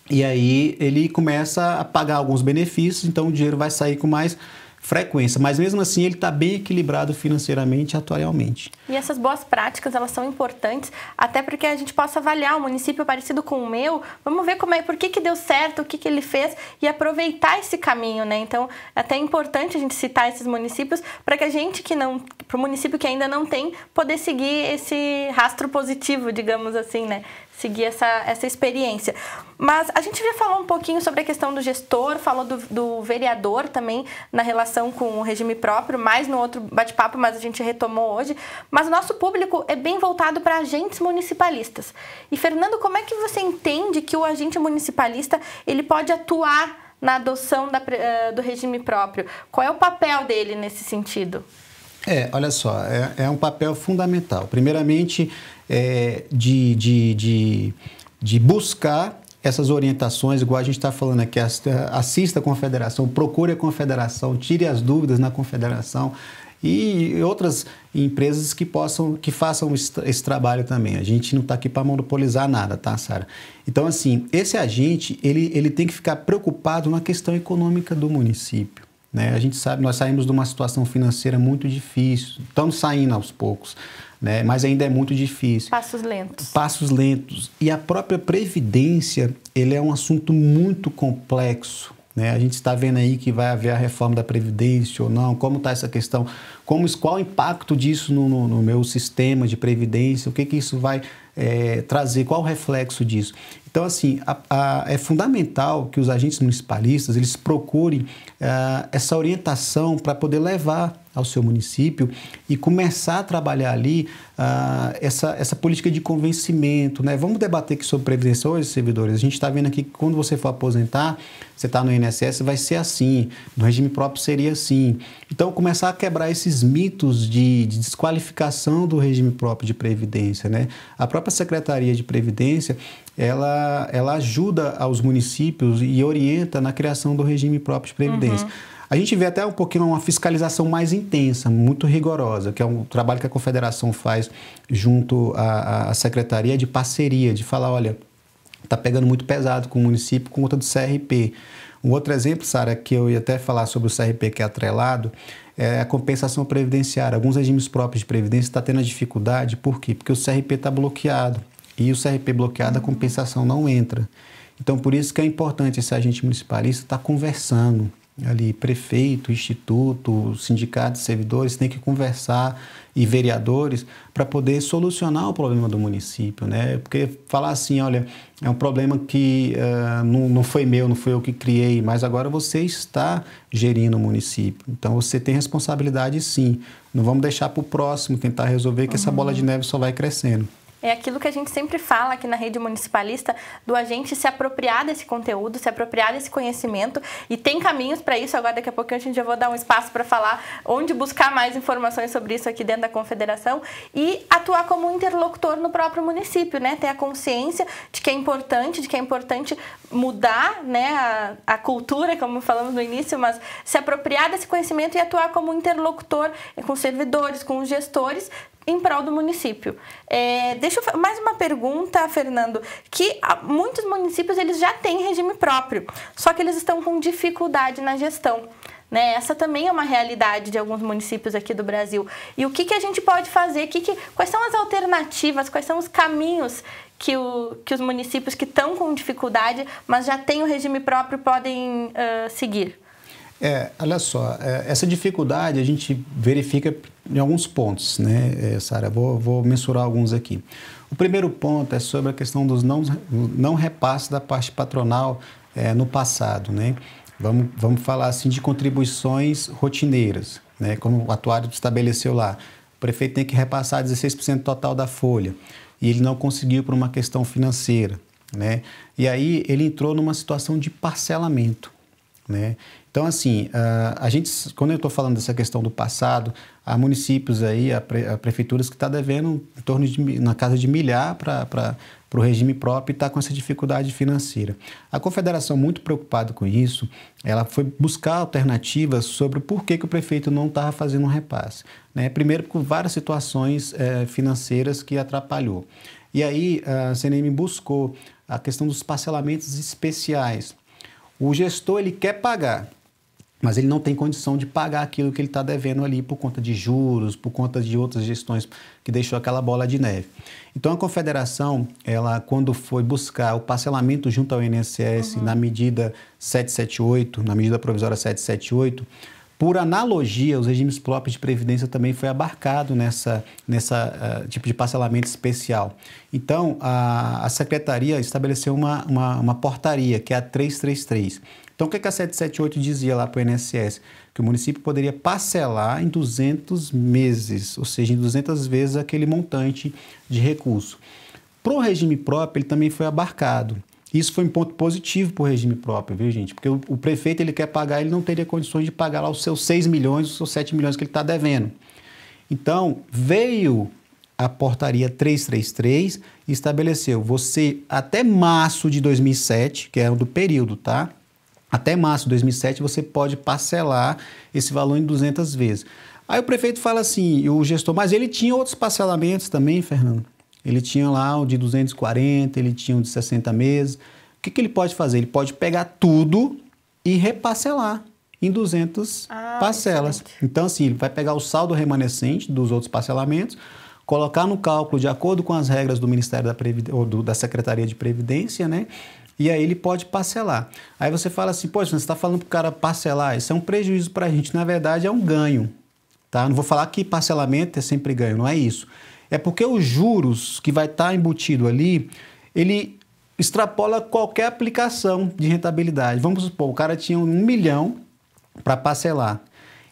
Speaker 2: E aí ele começa a pagar alguns benefícios, então o dinheiro vai sair com mais frequência, mas mesmo assim ele está bem equilibrado financeiramente atualmente.
Speaker 1: E essas boas práticas elas são importantes até porque a gente possa avaliar um município parecido com o meu, vamos ver como é, por que, que deu certo, o que, que ele fez e aproveitar esse caminho, né? Então é até é importante a gente citar esses municípios para que a gente que não, para o município que ainda não tem, poder seguir esse rastro positivo, digamos assim, né? seguir essa, essa experiência. Mas a gente já falou um pouquinho sobre a questão do gestor, falou do, do vereador também na relação com o regime próprio, mais no outro bate-papo, mas a gente retomou hoje. Mas o nosso público é bem voltado para agentes municipalistas. E Fernando, como é que você entende que o agente municipalista ele pode atuar na adoção da, eh, do regime próprio? Qual é o papel dele nesse sentido?
Speaker 2: É, olha só, é, é um papel fundamental. Primeiramente, é, de, de, de, de buscar essas orientações, igual a gente está falando aqui, assista a confederação, procure a confederação, tire as dúvidas na confederação e outras empresas que possam, que façam esse trabalho também. A gente não está aqui para monopolizar nada, tá, Sara? Então, assim, esse agente, ele, ele tem que ficar preocupado na questão econômica do município. Né? A gente sabe, nós saímos de uma situação financeira muito difícil, estamos saindo aos poucos né? mas ainda é muito difícil.
Speaker 1: Passos lentos.
Speaker 2: Passos lentos. E a própria previdência, ele é um assunto muito complexo. Né? A gente está vendo aí que vai haver a reforma da Previdência ou não, como está essa questão, como, qual o impacto disso no, no, no, meu sistema de Previdência, o que, que isso vai é, trazer, qual o reflexo disso. Então, assim, a, a, é fundamental que os agentes municipalistas eles procurem a, ah, essa orientação para poder levar ao seu município e começar a trabalhar ali uh, essa, essa política de convencimento. Né? Vamos debater aqui sobre previdência hoje, servidores. A gente está vendo aqui que quando você for aposentar, você está no INSS, vai ser assim. No regime próprio seria assim. Então, começar a quebrar esses mitos de, de desqualificação do regime próprio de previdência. Né? A própria Secretaria de Previdência, ela, ela ajuda aos municípios e orienta na criação do regime próprio de previdência. Uhum. A gente vê até um pouquinho uma fiscalização mais intensa, muito rigorosa, que é um trabalho que a Confederação faz junto à, à Secretaria de Parceria, de falar, olha, está pegando muito pesado com o município com conta do CRP. Um outro exemplo, Sara, que eu ia até falar sobre o CRP que é atrelado, é a compensação previdenciária. Alguns regimes próprios de previdência estão tá tendo a dificuldade, por quê? Porque o CRP está bloqueado. E o CRP bloqueado, a compensação não entra. Então, por isso que é importante esse agente municipalista estar tá conversando, ali prefeito, instituto, sindicato servidores tem que conversar e vereadores para poder solucionar o problema do município, né? Porque falar assim, olha, é um problema que uh, não, não foi meu, não foi eu que criei, mas agora você está gerindo o município, então você tem responsabilidade sim. Não vamos deixar para o próximo tentar resolver, que uhum. essa bola de uhum. neve só vai crescendo
Speaker 1: é aquilo que a gente sempre fala aqui na rede municipalista do a gente se apropriar desse conteúdo, se apropriar desse conhecimento e tem caminhos para isso. Agora daqui a pouquinho a gente já vou dar um espaço para falar onde buscar mais informações sobre isso aqui dentro da confederação e atuar como interlocutor no próprio município, né? Ter a consciência de que é importante, de que é importante mudar, né, a, a cultura, como falamos no início, mas se apropriar desse conhecimento e atuar como interlocutor com servidores, com gestores, em prol do município. É, deixa eu, mais uma pergunta, Fernando, que ah, muitos municípios eles já têm regime próprio, só que eles estão com dificuldade na gestão. Né? Essa também é uma realidade de alguns municípios aqui do Brasil. E o que, que a gente pode fazer? Que que, quais são as alternativas? Quais são os caminhos que, o, que os municípios que estão com dificuldade, mas já têm o regime próprio, podem uh, seguir?
Speaker 2: É, olha só, é, essa dificuldade a gente verifica em alguns pontos, né, eh, Sara? Vou, vou mensurar alguns aqui. O primeiro ponto é sobre a questão dos não, não repasse da parte patronal é, no passado, né? Vamos, vamos falar assim de contribuições rotineiras, né? Como o atuário estabeleceu lá, o prefeito tem que repassar 16% total da folha e ele não conseguiu por uma questão financeira, né? E aí ele entrou numa situação de parcelamento, né? Então, assim, a gente, quando eu estou falando dessa questão do passado, há municípios aí, há, prefeituras que estão tá devendo em torno de, na casa de milhar para o regime próprio e está com essa dificuldade financeira. A confederação, muito preocupada com isso, ela foi buscar alternativas sobre por que, que o prefeito não estava fazendo um repasse. Né? Primeiro, por várias situações é, financeiras que atrapalhou. E aí, a CNM buscou a questão dos parcelamentos especiais. O gestor ele quer pagar, mas ele não tem condição de pagar aquilo que ele está devendo ali por conta de juros, por conta de outras gestões que deixou aquela bola de neve. Então a confederação, ela quando foi buscar o parcelamento junto ao INSS uhum. na medida 778, na medida provisória 778, por analogia, os regimes próprios de previdência também foi abarcado nessa, nessa uh, tipo de parcelamento especial. Então, a, a secretaria estabeleceu uma, uma, uma portaria, que é a 333 então, o que é a 778 dizia lá para o INSS? Que o município poderia parcelar em 200 meses, ou seja, em 200 vezes aquele montante de recurso. Para o regime próprio, ele também foi abarcado. Isso foi um ponto positivo para o regime próprio, viu, gente? Porque o, o, prefeito ele quer pagar, ele não teria condições de pagar lá os seus 6 milhões, os seus 7 milhões que ele está devendo. Então, veio a portaria 333 e estabeleceu você até março de 2007, que é o do período, tá? até março de 2007 você pode parcelar esse valor em 200 vezes. Aí o prefeito fala assim, o gestor, mas ele tinha outros parcelamentos também, Fernando. Ele tinha lá o de 240, ele tinha o de 60 meses. O que, que ele pode fazer? Ele pode pegar tudo e reparcelar em 200 ah, parcelas. Excelente. Então, assim, ele vai pegar o saldo remanescente dos outros parcelamentos, colocar no cálculo de acordo com as regras do Ministério da, Previdência, ou do, da Secretaria de Previdência, né? E aí ele pode parcelar. Aí você fala assim, poxa, você está falando para o cara parcelar, isso é um prejuízo para a gente. Na verdade, é um ganho. Tá? Não vou falar que parcelamento é sempre ganho, não é isso. É porque os juros que vai estar tá embutido ali, ele extrapola qualquer aplicação de rentabilidade. Vamos supor, o cara tinha um milhão para parcelar.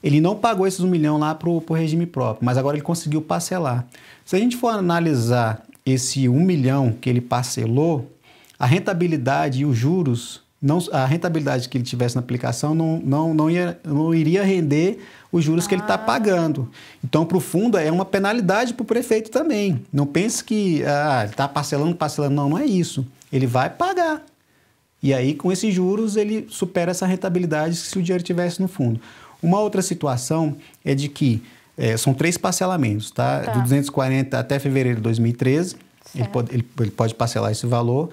Speaker 2: Ele não pagou esses um milhão lá para o regime próprio, mas agora ele conseguiu parcelar. Se a gente for analisar esse um milhão que ele parcelou, a rentabilidade e os juros, não, a rentabilidade que ele tivesse na aplicação não, não, não, ia, não iria render os juros ah. que ele está ah. pagando. Então, para o fundo, é uma penalidade para o prefeito também. Não pense que ah, está parcelando, parcelando. Não, não é isso. Ele vai pagar. E aí, com esses juros, ele supera essa rentabilidade se o dinheiro estivesse no fundo. Uma outra situação é de que é, são três parcelamentos, tá? tá? Do 240 até fevereiro de 2013, ele pode, ele, ele pode parcelar esse valor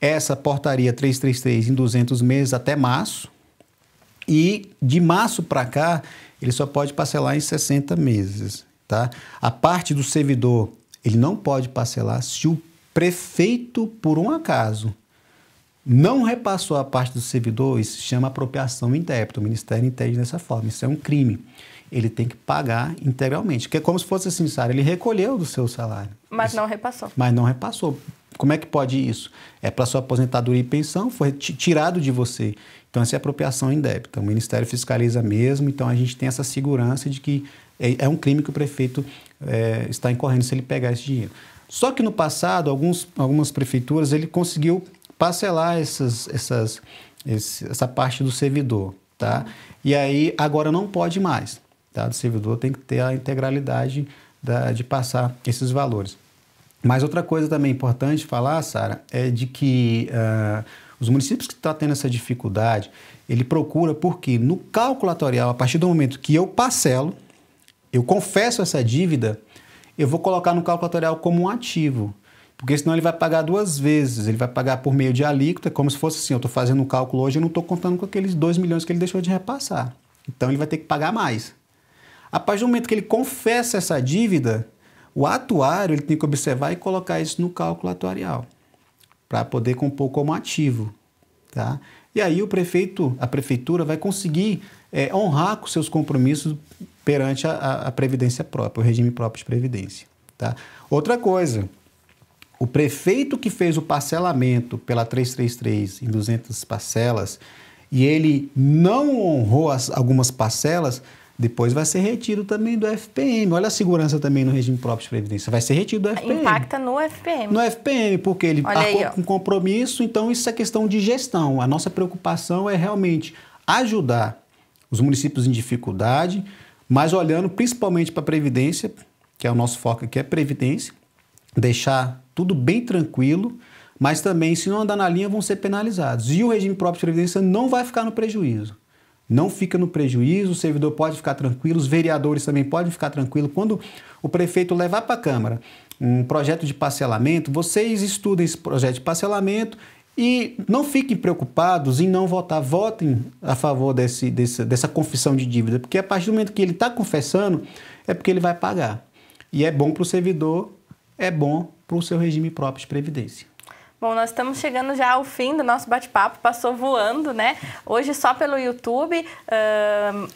Speaker 2: essa portaria 333 em 200 meses até março. E de março para cá, ele só pode parcelar em 60 meses. Tá? A parte do servidor, ele não pode parcelar se o prefeito, por um acaso, não repassou a parte do servidor, isso se chama apropriação intérprete O Ministério entende dessa forma, isso é um crime ele tem que pagar integralmente. Que é como se fosse assim, Sara, ele recolheu do seu salário. Mas não repassou. Mas não repassou. Como é que pode isso? É para sua aposentadoria e pensão, foi tirado de você. Então, essa é apropriação indébita. O Ministério fiscaliza mesmo, então a gente tem essa segurança de que é, é, um crime que o prefeito é, está incorrendo se ele pegar esse dinheiro. Só que no passado, alguns, algumas prefeituras, ele conseguiu parcelar essas, essas, esse, essa parte do servidor. Tá? E aí, agora não pode mais. Tá? O servidor tem que ter a integralidade da, de passar esses valores. Mas outra coisa também importante falar, Sara, é de que uh, os municípios que estão tá tendo essa dificuldade, ele procura porque no calculatorial, a partir do momento que eu parcelo, eu confesso essa dívida, eu vou colocar no calculatorial como um ativo. Porque senão ele vai pagar duas vezes. Ele vai pagar por meio de alíquota, é como se fosse assim: eu estou fazendo um cálculo hoje e não estou contando com aqueles 2 milhões que ele deixou de repassar. Então ele vai ter que pagar mais. A partir do momento que ele confessa essa dívida, o atuário ele tem que observar e colocar isso no cálculo atuarial, para poder compor como ativo. Tá? E aí o prefeito, a prefeitura vai conseguir é, honrar com seus compromissos perante a, a, previdência própria, o regime próprio de previdência. Tá? Outra coisa, o prefeito que fez o parcelamento pela 333 em 200 parcelas e ele não honrou as, algumas parcelas, depois vai ser retido também do FPM. Olha a segurança também no regime próprio de previdência. Vai ser retido do FPM. Impacta
Speaker 1: no FPM. No
Speaker 2: FPM, porque ele está com compromisso, então isso é questão de gestão. A nossa preocupação é realmente ajudar os municípios em dificuldade, mas olhando principalmente para a previdência, que é o nosso foco aqui, é previdência, deixar tudo bem tranquilo, mas também, se não andar na linha, vão ser penalizados. E o regime próprio de previdência não vai ficar no prejuízo não fica no prejuízo, o servidor pode ficar tranquilo, os vereadores também podem ficar tranquilos. Quando o prefeito levar para a Câmara um projeto de parcelamento, vocês estudem esse projeto de parcelamento e não fiquem preocupados em não votar. Votem a favor desse, desse dessa confissão de dívida, porque a partir do momento que ele está confessando, é porque ele vai pagar. E é bom para o servidor, é bom para o seu regime próprio de previdência.
Speaker 1: Bom, nós estamos chegando já ao fim do nosso bate-papo, passou voando, né? Hoje só pelo YouTube,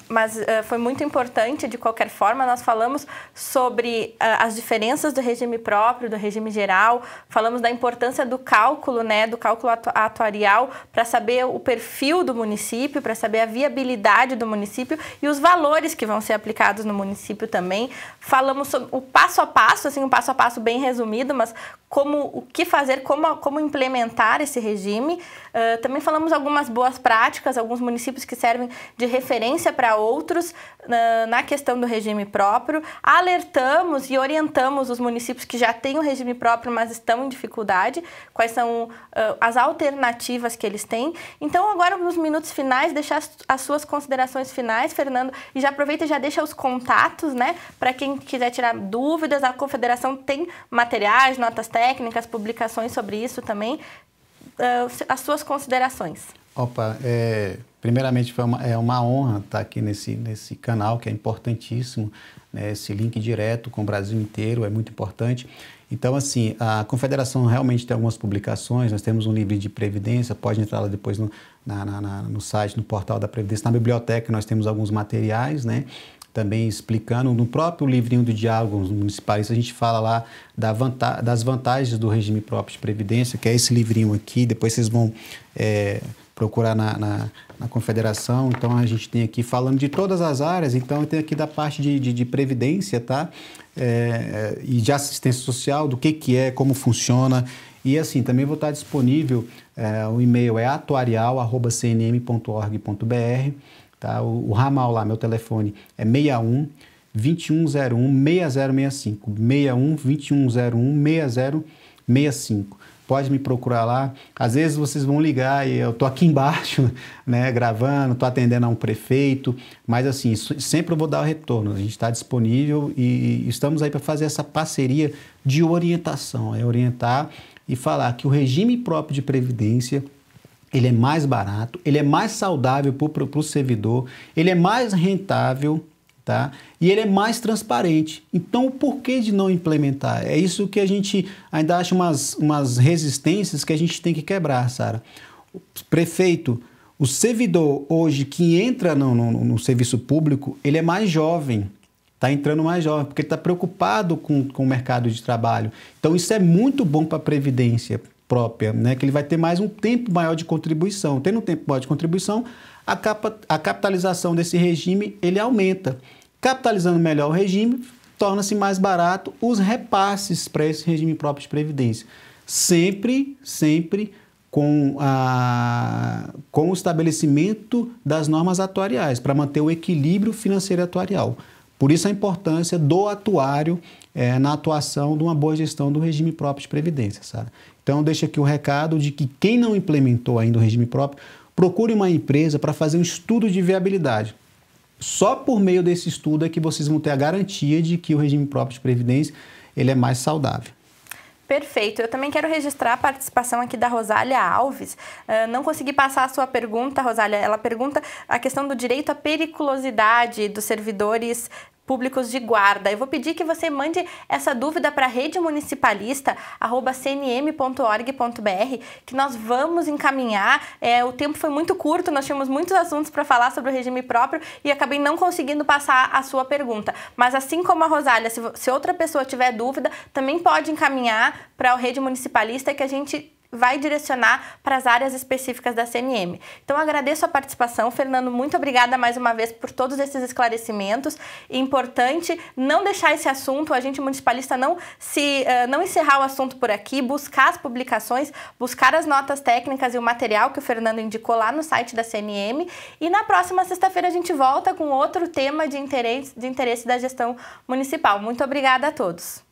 Speaker 1: mas eh, foi muito importante de qualquer forma. Nós falamos sobre ah, as diferenças do regime próprio, do regime geral, falamos da importância do cálculo, né? Do cálculo atu atuarial para saber o perfil do município, para saber a viabilidade do município e os valores que vão ser aplicados no município também. Falamos sobre o passo a passo, assim, um passo a passo bem resumido, mas como o que fazer, como, como implementar esse regime, ah, também falamos algumas boas práticas, alguns municípios que servem de referência para outros uh, na questão do regime próprio. Alertamos e orientamos os municípios que já têm o regime próprio, mas estão em dificuldade, quais são uh, as alternativas que eles têm. Então, agora, nos minutos finais, deixar as, as suas considerações finais, Fernando, e já aproveita e já deixa os contatos, né, para quem quiser tirar dúvidas. A Confederação tem materiais, notas técnicas, publicações sobre isso também uh, as suas considerações.
Speaker 2: Opa, é, primeiramente foi uma, é uma honra estar aqui nesse, nesse canal que é importantíssimo, né, esse link direto com o Brasil inteiro é muito importante. Então, assim, a Confederação realmente tem algumas publicações, nós temos um livro de Previdência, pode entrar lá depois no, na, na, no site, no portal da Previdência, na biblioteca nós temos alguns materiais, né? também explicando. No próprio livrinho do diálogo municipais, a gente fala lá da vanta das vantagens do regime próprio de previdência, que é esse livrinho aqui. Depois vocês vão é, procurar na, na, na, confederação. Então a gente tem aqui falando de todas as áreas. Então tem aqui da parte de, de, de previdência, tá? É, é e de assistência social, do que, que é, como funciona. E assim, também vou estar disponível, é, o e-mail é atuarial.cnm.org.br. Tá? O, o ramal lá, meu telefone é 61 2101 6065. 61 2101 6065. Pode me procurar lá. Às vezes vocês vão ligar e eu tô aqui embaixo, né, gravando, tô atendendo a um prefeito, mas assim, sempre eu vou dar o retorno. A gente está disponível e estamos aí para fazer essa parceria de orientação, é orientar e falar que o regime próprio de previdência ele é mais barato, ele é mais saudável para o servidor, ele é mais rentável, tá? E ele é mais transparente. Então, o porquê de não implementar? É isso que a gente ainda acha umas, umas resistências que a gente tem que quebrar, Sara. Prefeito, o servidor hoje que entra no, no, no, serviço público, ele é mais jovem, está entrando mais jovem, porque está preocupado com, com o mercado de trabalho. Então, isso é muito bom para a Previdência, própria, né? que ele vai ter mais um tempo maior de contribuição. Tendo um tempo maior de contribuição, a, capa, a capitalização desse regime ele aumenta. Capitalizando melhor o regime, torna-se mais barato os repasses para esse regime próprio de previdência. Sempre, sempre com, a, com o estabelecimento das normas atuariais, para manter o equilíbrio financeiro atuarial. Por isso a importância do atuário é, na atuação de uma boa gestão do regime próprio de previdência, sabe? Então, deixa aqui o recado de que quem não implementou ainda o regime próprio, procure uma empresa para fazer um estudo de viabilidade. Só por meio desse estudo é que vocês vão ter a garantia de que o regime próprio de previdência ele é mais saudável.
Speaker 1: Perfeito. Eu também quero registrar a participação aqui da Rosália Alves. Uh, não consegui passar a sua pergunta, Rosália. Ela pergunta a questão do direito à periculosidade dos servidores públicos de guarda. Eu vou pedir que você mande essa dúvida para rede cnm.org.br, que nós vamos encaminhar. É, o tempo foi muito curto, nós tínhamos muitos assuntos para falar sobre o regime próprio e acabei não conseguindo passar a sua pergunta. Mas assim como a Rosália, se, se outra pessoa tiver dúvida, também pode encaminhar para o Rede Municipalista que a gente vai direcionar para as áreas específicas da CNM. Então agradeço a participação, Fernando, muito obrigada mais uma vez por todos esses esclarecimentos. Importante não deixar esse assunto, a gente municipalista não se uh, não encerrar o assunto por aqui, buscar as publicações, buscar as notas técnicas e o material que o Fernando indicou lá no site da CNM e na próxima sexta-feira a gente volta com outro tema de interesse de interesse da gestão municipal. Muito obrigada a todos.